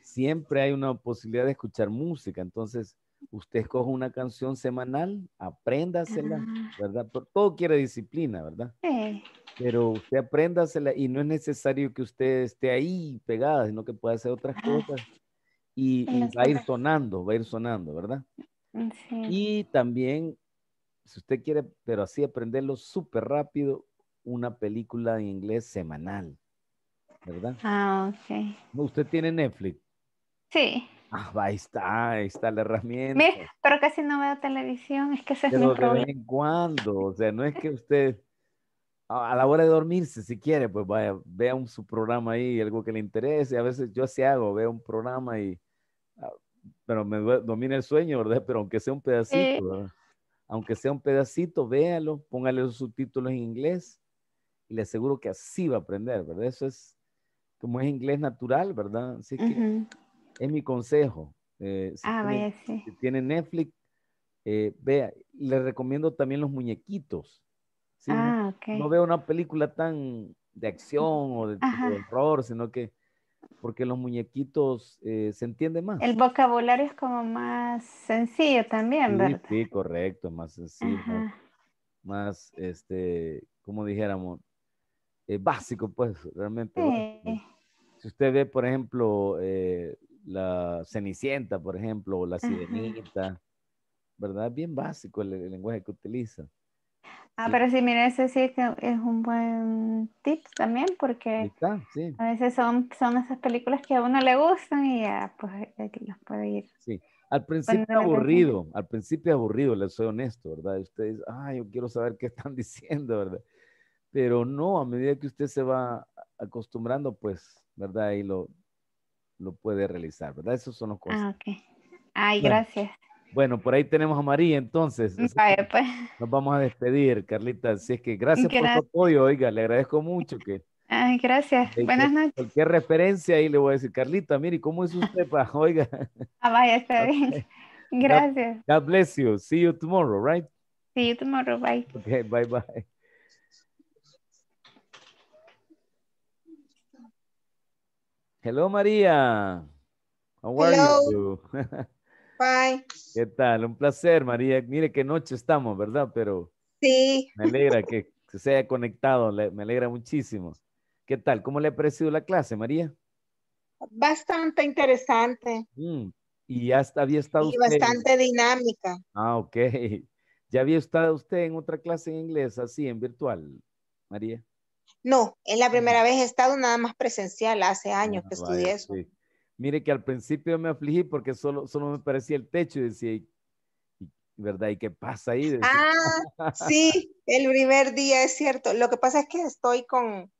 S1: Siempre hay una posibilidad de escuchar música. Entonces, usted escoge una canción semanal, apréndasela, ah. ¿verdad? todo quiere disciplina, ¿verdad? Sí. Pero usted apréndasela y no es necesario que usted esté ahí pegada, sino que pueda hacer otras ah. cosas y, va a ir sonando, va a ir sonando, ¿verdad? Sí. Y también, si usted quiere, pero así aprenderlo súper rápido, una película en inglés semanal, ¿verdad?
S5: Ah, ok.
S1: ¿Usted tiene Netflix? Sí. Ah, ahí está, ahí está la herramienta.
S5: pero casi no veo televisión, es que ese es De vez en
S1: cuando, o sea, no es que usted a la hora de dormirse, si quiere, pues vaya, vea un, su programa ahí, algo que le interese. A veces yo así hago, veo un programa y, ah, pero me domina el sueño, ¿verdad? Pero aunque sea un pedacito, aunque sea un pedacito, véalo, póngale los subtítulos en inglés y le aseguro que así va a aprender, ¿verdad? Eso es como es inglés natural, ¿verdad? Así que es mi consejo. Eh, si, ah, tiene, vaya, sí. si tiene Netflix, eh, vea, le recomiendo también los muñequitos.
S5: Ah, ok. No
S1: veo una película tan de acción o de, terror, sino que porque los muñequitos eh, se entiende más. El
S5: vocabulario es como más sencillo también, ¿verdad?
S1: Sí, correcto, más sencillo, más, este, como dijéramos, eh, básico, pues, realmente. Si usted ve, por ejemplo, eh, la Cenicienta, por ejemplo, o la Sirenita, ¿verdad? Bien básico el, lenguaje que utiliza. Ah, pero sí,
S5: mire, ese sí es un buen tip también, porque
S1: a
S5: veces son, son esas películas que a uno le gustan y ya, pues, eh, los puede ir.
S1: Sí, al principio aburrido, al principio aburrido, les soy honesto, ¿verdad? Ustedes, ah, yo quiero saber qué están [laughs] diciendo, ¿verdad? pero no, a medida que usted se va acostumbrando, pues, ¿verdad? Ahí lo, lo puede realizar, ¿verdad? eso son los cosas. Ah,
S5: ok. Ay, gracias.
S1: Bueno, por ahí tenemos a María, entonces. Pues. Nos vamos a despedir, Carlita. Así es que gracias, por tu apoyo, oiga, le agradezco mucho que...
S5: Ay, gracias. Buenas noches.
S1: Cualquier referencia ahí le voy a decir, Carlita, mire, ¿cómo es usted? [laughs] Oiga.
S5: Ah, vaya, está bien. Gracias.
S1: God, God bless you. See you tomorrow, right?
S5: See you tomorrow. Bye.
S1: Okay, bye bye. Hello, María. How are you? [laughs] Bye. ¿Qué tal? Un placer, María. Mire qué noche estamos, ¿verdad? Pero
S6: sí. me
S1: alegra que se haya conectado, me alegra muchísimo. ¿Qué tal? ¿Cómo le ha parecido la clase, María?
S6: Bastante
S1: interesante. Mm, y ya había estado y bastante
S6: dinámica.
S1: Ah, ok. [laughs] ¿Ya había estado usted en otra clase en inglés, así, en virtual, María?
S6: No, es la primera vez he estado nada más presencial, hace ah, años que estudié eso.
S1: Mire que al principio me afligí porque solo, solo me parecía el techo y decía, ¿verdad? ¿Y qué pasa ahí?
S6: Ah, sí, el primer día es cierto. Lo que pasa es que estoy con,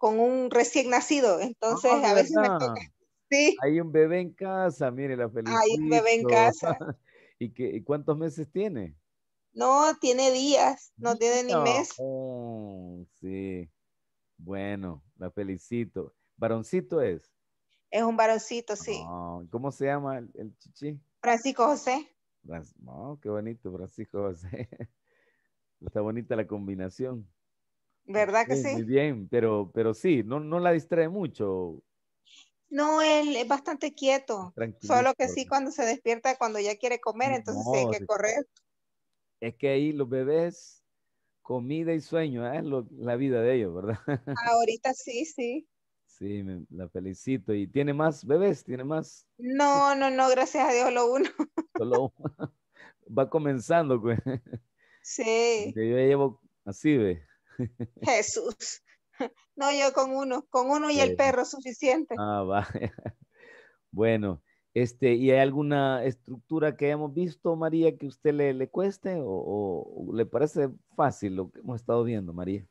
S6: un recién nacido, entonces ah, a veces me toca.
S1: Sí. Hay un bebé en casa, mire la felicidad. Hay un bebé en casa. [laughs] ¿Y, qué, cuántos meses tiene?
S6: No, tiene días, no tiene ni mes.
S1: Oh, sí. Bueno, la felicito. ¿Varoncito es? Es un varoncito, sí. Ah, ¿Cómo se llama el, chichi?
S6: Francisco José.
S1: No, oh, qué bonito, Francisco José. [laughs] Está bonita la combinación.
S6: ¿Verdad que sí? Muy
S1: bien, pero, pero sí, no, la distrae mucho.
S6: No, él es bastante quieto.
S1: Solo que sí,
S6: cuando se despierta, cuando ya quiere comer, entonces tiene que correr.
S1: Es que ahí los bebés comida y sueño, ¿eh? es la vida de ellos, ¿verdad? [laughs]
S6: Ahorita sí, sí.
S1: Sí, me, la felicito. ¿Y tiene más bebés? ¿Tiene más?
S6: No, no, no, gracias a Dios, lo uno. [laughs]
S1: Solo [laughs] Va comenzando, pues.
S6: Sí.
S1: yo llevo así, ve.
S6: Jesús. No, yo con uno, con uno y el perro suficiente.
S1: Ah, va. Bueno. Este, ¿Y hay alguna estructura que hayamos visto, María, que a usted le, le cueste o, le parece fácil lo que hemos estado viendo, María?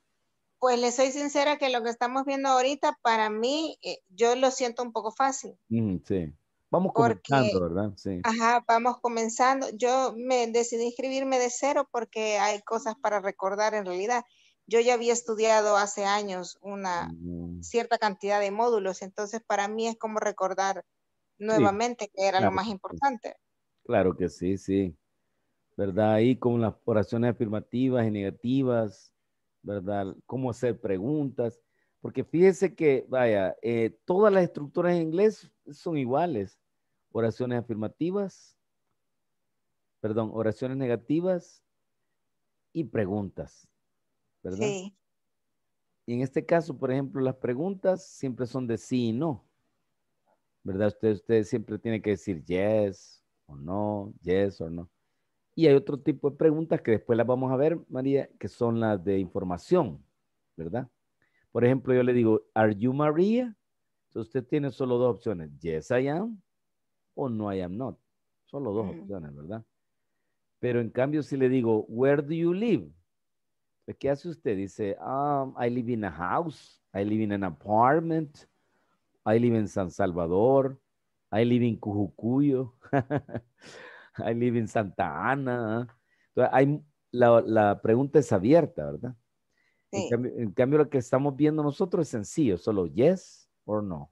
S6: Pues le soy sincera que lo que estamos viendo ahorita, para mí, eh, yo lo siento un poco fácil.
S1: Mm, sí. Vamos comenzando, ¿verdad? Sí.
S6: Ajá, vamos comenzando. Yo me decidí inscribirme de cero porque hay cosas para recordar en realidad. Yo ya había estudiado hace años una mm. cierta cantidad de módulos, entonces para mí es como recordar nuevamente, que era lo más importante.
S1: Claro que sí, sí. ¿Verdad? Ahí con las oraciones afirmativas y negativas, ¿verdad? Cómo hacer preguntas. Porque fíjese que, vaya, eh, todas las estructuras en inglés son iguales. Oraciones afirmativas, perdón, oraciones negativas y preguntas, ¿verdad? Sí. Y en este caso, por ejemplo, las preguntas siempre son de sí y no. ¿verdad? Usted, siempre tiene que decir yes o no, yes o no. Y hay otro tipo de preguntas que después las vamos a ver, María, que son las de información, ¿verdad? Por ejemplo, yo le digo, ¿Are you María? Entonces usted tiene solo dos opciones, yes I am o no I am not. Solo dos opciones, ¿verdad? Pero en cambio, si le digo, ¿Where do you live? ¿Qué hace usted? Dice, um, I live in a house, I live in an apartment, I live in San Salvador, I live in Cujucuyo, I [laughs] live in Santa Ana. la, pregunta es abierta, ¿verdad? En, cambio, lo que estamos viendo nosotros es sencillo, solo yes o no.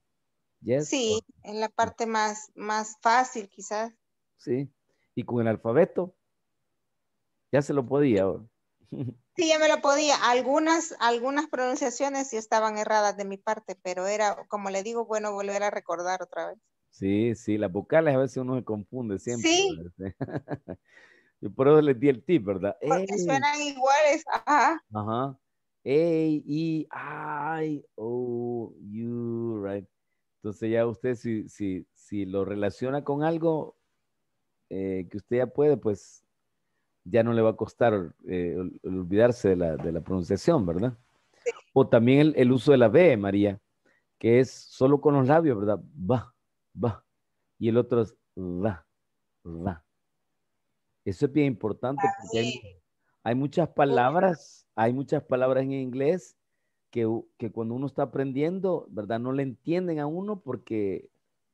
S1: Yes
S6: sí, en la parte más, más fácil quizás.
S1: Sí, y con el alfabeto ya se lo podía. [laughs]
S6: Sí, ya me lo podía. Algunas, algunas pronunciaciones sí estaban erradas de mi parte, pero era, como le digo, bueno volver a recordar otra vez.
S1: Sí, sí, las vocales a veces uno se confunde siempre. Sí. [laughs] y por eso les di el tip, ¿verdad? Porque suenan
S6: iguales, ajá.
S1: Ajá. E, I, O, U, right. Entonces ya usted si, si, si lo relaciona con algo eh, que usted ya puede, pues ya no le va a costar eh, olvidarse de la, pronunciación, ¿verdad? O también el, uso de la B, María, que es solo con los labios, ¿verdad? Va, va. Y el otro es la, la. Eso es bien importante ah, porque hay, muchas palabras, hay muchas palabras en inglés que, cuando uno está aprendiendo, ¿verdad? No le entienden a uno porque,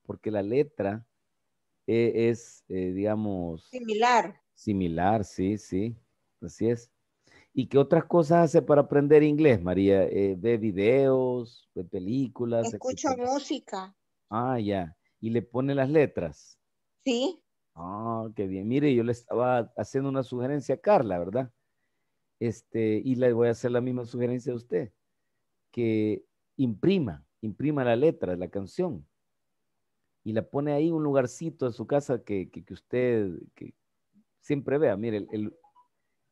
S1: porque la letra e, es, eh, digamos...
S6: Similar.
S1: Similar, sí, sí. Así es. ¿Y qué otras cosas hace para aprender inglés, María? Eh, ¿Ve videos, ve películas? escucha
S6: música.
S1: Ah, ya. ¿Y le pone las letras? Sí. Ah, qué bien. Mire, yo le estaba haciendo una sugerencia a Carla, ¿verdad? Este, y le voy a hacer la misma sugerencia a usted. Que imprima, imprima la letra de la canción. Y la pone ahí un lugarcito en su casa que, que usted, que, siempre vea, mire, el,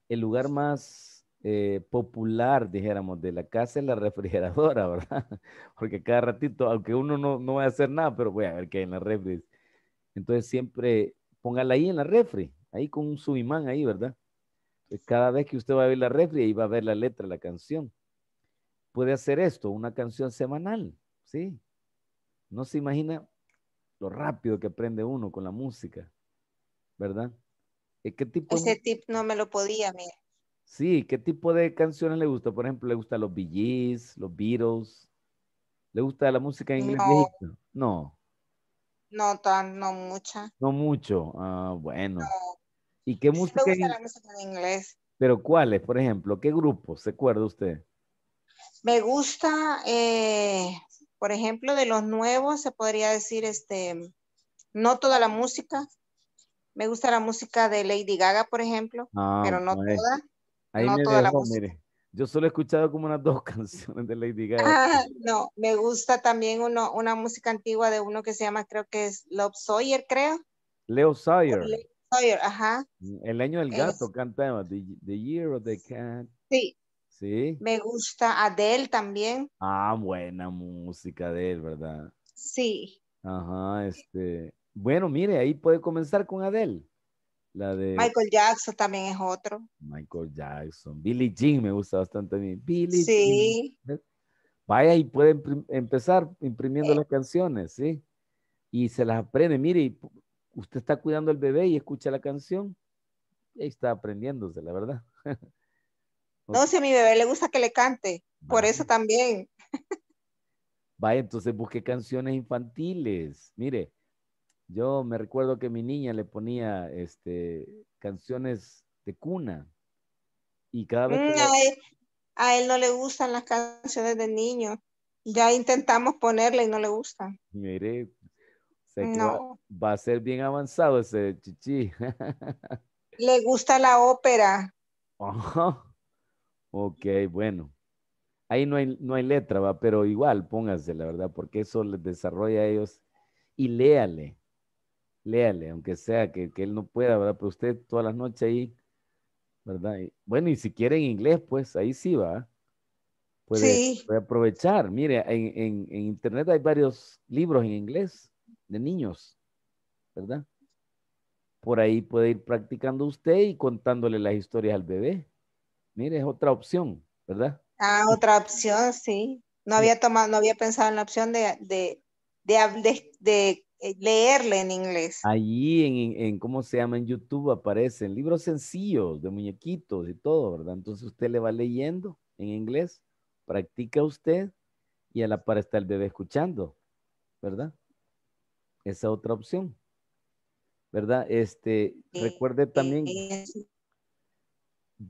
S1: el, lugar más eh, popular, dijéramos, de la casa es la refrigeradora, [laughs] ¿verdad? Porque cada ratito, aunque uno no, no vaya a hacer nada, pero voy a ver qué hay en la refri. Entonces siempre póngala ahí en la refri, ahí con un subimán ahí, ¿verdad? cada vez que usted va a ver la refri, ahí va a ver la letra, la canción. Puede hacer esto, una canción semanal, ¿sí? No se imagina lo rápido que aprende uno con la música, ¿verdad? tipo? Ese
S6: tip no me lo podía, mira.
S1: Sí, ¿qué tipo de canciones le gusta? Por ejemplo, ¿le gusta los Bee los Beatles? ¿Le gusta la música en inglés? No. No.
S6: No, tan, no mucha.
S1: No mucho. Ah, bueno. ¿Y qué música? Me gusta la
S6: música en inglés.
S1: ¿Pero cuáles, por ejemplo? ¿Qué grupos se acuerda usted?
S6: Me gusta, eh, por ejemplo, de los nuevos, se podría decir, este, no toda la música. Me gusta la música de Lady Gaga, por ejemplo,
S1: ah, pero no toda. Ahí no me toda Mire. Yo solo he escuchado como unas dos [laughs] canciones de Lady Gaga. Ah,
S6: no, me gusta también una música antigua de uno que se llama, creo que es Love Sawyer, creo.
S1: Leo Sawyer. Leo
S6: Sawyer, ajá.
S1: Mm, El año del gato, cantaba. The, the, Year of the Cat. Sí. Sí.
S6: Me gusta Adele también.
S1: Ah, buena música de él, ¿verdad?
S6: Sí.
S1: Ajá, este. Bueno, mire, ahí puede comenzar con Adele. La de
S6: Michael Jackson también es otro.
S1: Michael Jackson. Billie Jean me gusta bastante a mí. Billie sí. Vaya y puede empezar imprimiendo eh. las canciones, ¿sí? Y se las aprende. Mire, usted está cuidando al bebé y escucha la canción. ahí está aprendiéndose, la verdad. [laughs] no, si
S6: a mi bebé le gusta que le cante. Por eso también.
S1: Vaya, entonces busque canciones infantiles. Mire, yo me recuerdo que mi niña le ponía este, canciones de cuna. Y cada vez
S6: mm, a, él, no le gustan las canciones de niño. Ya intentamos ponerle y no le gusta.
S1: Mire, va, a ser bien avanzado ese chichi. [laughs]
S6: le gusta la ópera.
S1: ok, bueno. Ahí no hay, no hay letra, pero igual pónganse, la verdad, porque eso les desarrolla a ellos y léale léale, aunque sea que, él no pueda, ¿verdad? Pero usted todas las noches ahí, ¿verdad? bueno, y si quiere en inglés, pues ahí sí va. Puede, aprovechar. Mire, en, internet hay varios libros en inglés de niños, ¿verdad? Por ahí puede ir practicando usted y contándole las historias al bebé. Mire, es otra opción, ¿verdad?
S6: Ah, otra opción, sí. No había tomado, no había pensado en la opción de eh, leerle en inglés.
S1: Allí en, ¿cómo se llama? En YouTube aparecen libros sencillos de muñequitos y todo, ¿verdad? Entonces usted le va leyendo en inglés, practica usted y a la par está el bebé escuchando, ¿verdad? Esa otra opción, ¿verdad? Este, eh, recuerde eh, también...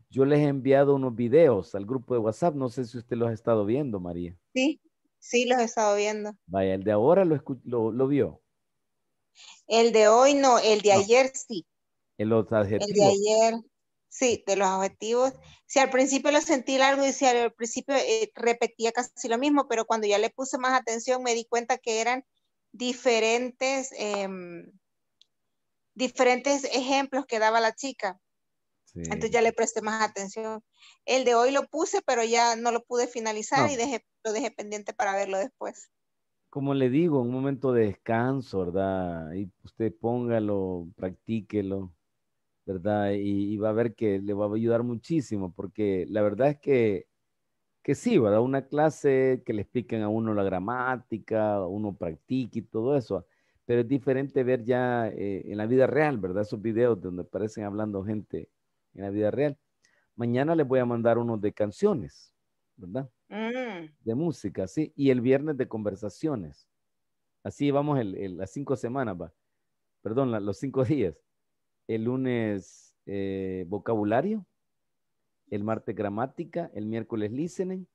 S1: Yo les he enviado unos videos al grupo de WhatsApp, no sé si usted los ha estado viendo, María.
S6: Sí, sí, los he estado viendo.
S1: Vaya, el de ahora lo, lo, lo vio.
S6: El de hoy no, el de ayer sí.
S1: El, de ayer,
S6: sí, de los objetivos Si al principio lo sentí largo y si al principio eh, repetía casi lo mismo, pero cuando ya le puse más atención me di cuenta que eran diferentes, em, diferentes ejemplos que daba la chica. Entonces ya le presté más atención. El de hoy lo puse, pero ya no lo pude finalizar y lo dejé pendiente para verlo después
S1: como le digo, un momento de descanso, ¿verdad? Y usted póngalo, practíquelo, ¿verdad? Y, va a ver que le va a ayudar muchísimo, porque la verdad es que, que sí, ¿verdad? Una clase que le expliquen a uno la gramática, uno practique y todo eso, pero es diferente ver ya eh, en la vida real, ¿verdad? Esos videos donde aparecen hablando gente en la vida real. Mañana les voy a mandar unos de canciones, ¿verdad? Mm. De música, sí. Y el viernes de conversaciones. Así vamos el, las cinco semanas, va. Perdón, los cinco [laughs] días. El lunes eh, vocabulario, el martes gramática, el miércoles listening,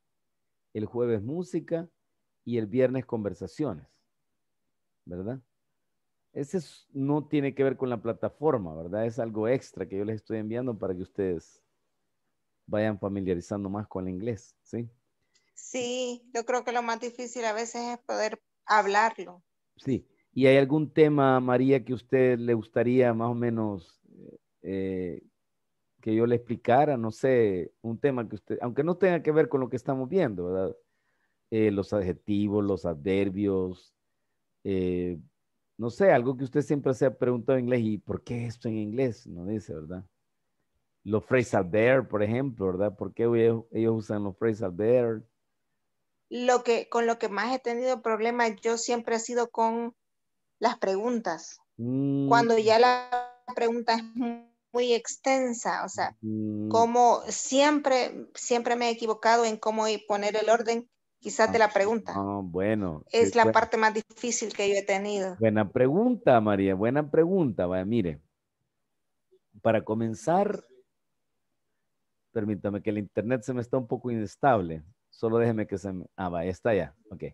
S1: el jueves música y el viernes conversaciones, ¿verdad? Ese no tiene que ver con la plataforma, ¿verdad? Es algo extra que yo les estoy enviando para que ustedes vayan familiarizando más con el inglés, ¿sí?
S6: Sí, yo creo que lo más difícil a veces es poder hablarlo.
S1: Sí, ¿y hay algún tema, María, que usted le gustaría más o menos eh, que yo le explicara? No sé, un tema que usted, aunque no tenga que ver con lo que estamos viendo, ¿verdad? Eh, los adjetivos, los adverbios, eh, no sé, algo que usted siempre se ha preguntado en inglés, ¿y por qué esto en inglés? No dice, ¿verdad? los phrases there, por ejemplo, ¿verdad? ¿Por qué ellos, usan los phrases there?
S6: Lo que, con lo que más he tenido problemas yo siempre ha sido con las preguntas. Mm. Cuando ya la pregunta es muy extensa, o sea,
S1: mm. como
S6: siempre, siempre me he equivocado en cómo poner el orden quizás de ah, la pregunta.
S1: Ah, bueno. Es la parte
S6: más difícil que yo he tenido.
S1: Buena pregunta, María, buena pregunta. Vaya, mire, para comenzar, Permítame que el internet se me está un poco inestable. Solo déjeme que se me... Ah, va, está ya. Ok.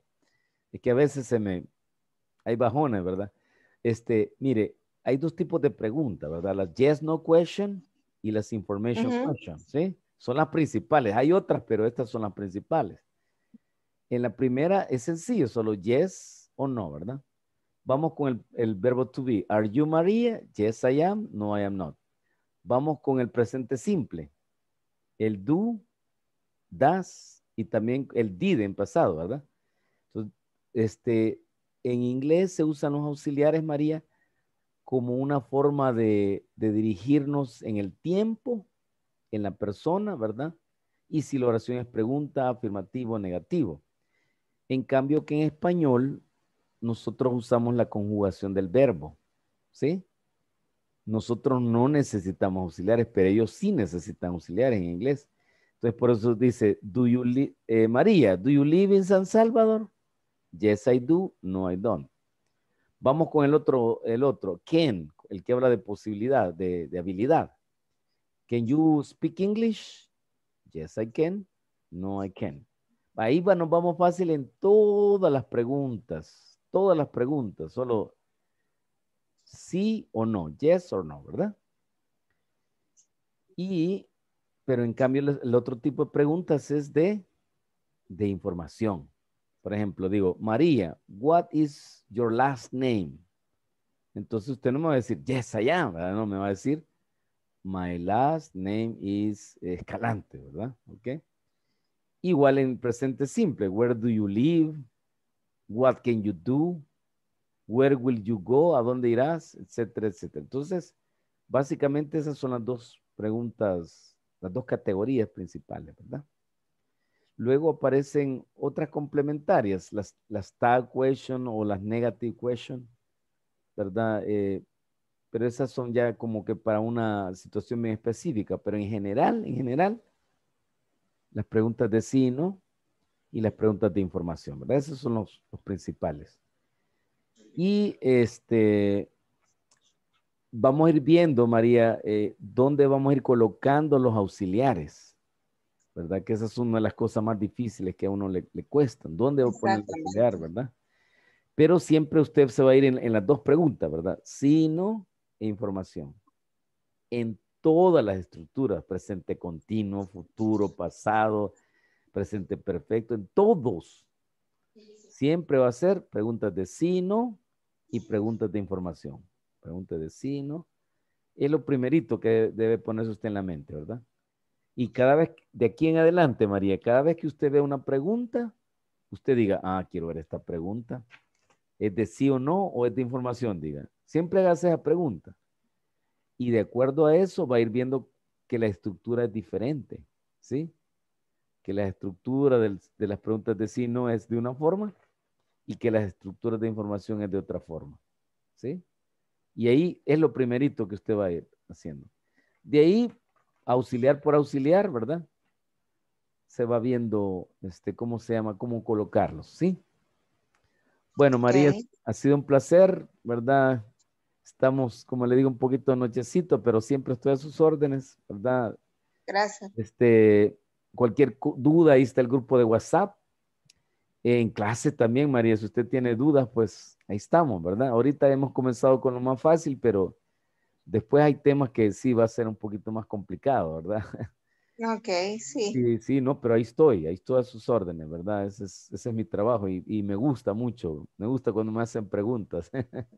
S1: Es que a veces se me... Hay bajones, ¿verdad? Este, mire, hay dos tipos de preguntas, ¿verdad? Las yes, no question y las information question, ¿sí? Son las principales. Hay otras, pero estas son las principales. En la primera es sencillo, solo yes o no, ¿verdad? Vamos con el, el, verbo to be. Are you Maria? Yes, I am. No, I am not. Vamos con el presente simple el do, das y también el did en pasado, ¿verdad? Entonces, este, en inglés se usan los auxiliares, María, como una forma de, dirigirnos en el tiempo, en la persona, ¿verdad? Y si la oración es pregunta, afirmativo o negativo. En cambio que en español nosotros usamos la conjugación del verbo, ¿sí? nosotros no necesitamos auxiliares, pero ellos sí necesitan auxiliares en inglés. Entonces, por eso dice, do you eh, María, ¿do you live in San Salvador? Yes, I do. No, I don't. Vamos con el otro, el otro, can, el que habla de posibilidad, de, de habilidad. Can you speak English? Yes, I can. No, I can. Ahí va, nos vamos fácil en todas las preguntas, todas las preguntas, solo Sí o no, yes o no, ¿verdad? Y, pero en cambio el otro tipo de preguntas es de, de información. Por ejemplo, digo, María, what is your last name? Entonces usted no me va a decir, yes, I am, ¿verdad? No, me va a decir, my last name is Escalante, ¿verdad? ¿Ok? Igual en presente simple, where do you live? What can you do? where will you go, a dónde irás, etcétera, etcétera. Entonces, básicamente esas son las dos preguntas, las dos categorías principales, ¿verdad? Luego aparecen otras complementarias, las, tag question o las negative question, ¿verdad? Eh, pero esas son ya como que para una situación bien específica, pero en general, en general, las preguntas de sí y no y las preguntas de información, ¿verdad? Esos son los principales. Y este, vamos a ir viendo, María, eh, dónde vamos a ir colocando los auxiliares. ¿Verdad? Que esa es una de las cosas más difíciles que a uno le, cuestan. ¿Dónde va a poner el auxiliar, verdad? Pero siempre usted se va a ir en, en las dos preguntas, ¿verdad? Sino e información. En todas las estructuras, presente continuo, futuro, pasado, presente perfecto, en todos Siempre va a ser preguntas de sí, no, y preguntas de información. Preguntas de sí, no. Es lo primerito que debe ponerse usted en la mente, ¿verdad? Y cada vez, de aquí en adelante, María, cada vez que usted ve una pregunta, usted diga, ah, quiero ver esta pregunta. ¿Es de sí o no o es de información? Diga. Siempre haga esa pregunta. Y de acuerdo a eso va a ir viendo que la estructura es diferente, ¿sí? Que la estructura de las preguntas de sí no es de una forma y que las estructuras de información es de otra forma. ¿Sí? Y ahí es lo primerito que usted va a ir haciendo. De ahí, auxiliar por auxiliar, ¿verdad? Se va viendo, este, ¿cómo se llama? Cómo colocarlos, ¿sí? Bueno, María, ha sido un placer, ¿verdad? Estamos, como le digo, un poquito anochecito, pero siempre estoy a sus órdenes, ¿verdad? Gracias. Este, cualquier duda, ahí está el grupo de WhatsApp, en clase también, María, si usted tiene dudas, pues ahí estamos, ¿verdad? Ahorita hemos comenzado con lo más fácil, pero después hay temas que sí va a ser un poquito más complicado, ¿verdad?
S6: Ok, sí.
S1: Sí, sí, no, pero ahí estoy, ahí estoy a sus órdenes, ¿verdad? Ese es, mi trabajo y, me gusta mucho, me gusta cuando me hacen preguntas. [laughs]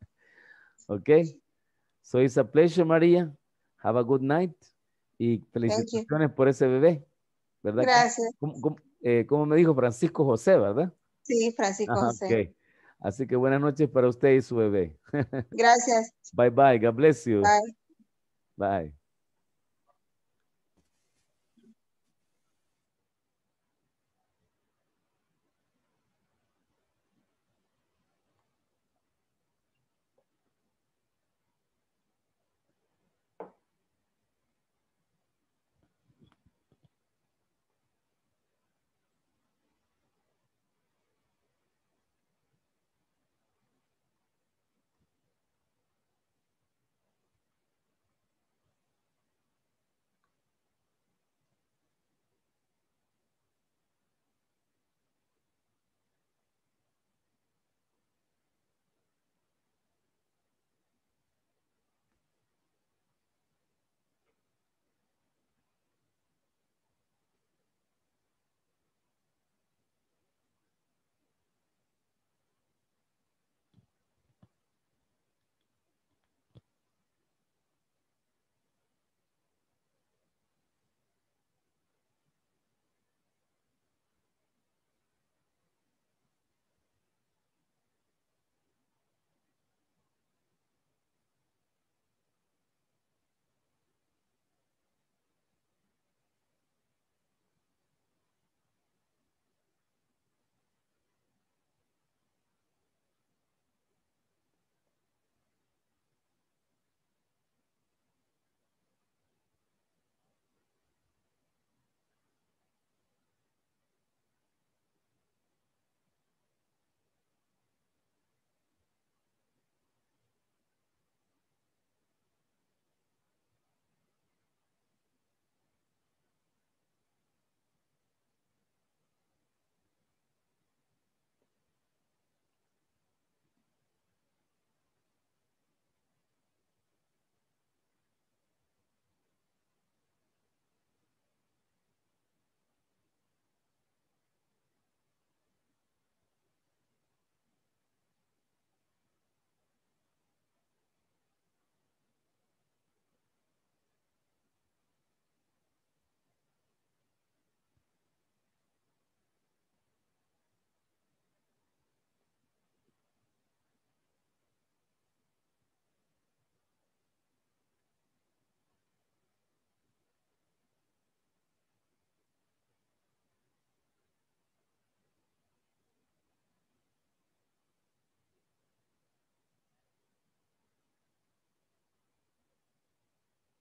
S1: ok, so it's a pleasure, María. Have a good night y felicitaciones por ese bebé, ¿verdad? Gracias. como eh, me dijo Francisco José, ¿verdad?
S6: Sí, Francisco
S1: Así que buenas noches para usted y su bebé. [laughs] Gracias. bye bye. God bless you. Bye. Bye.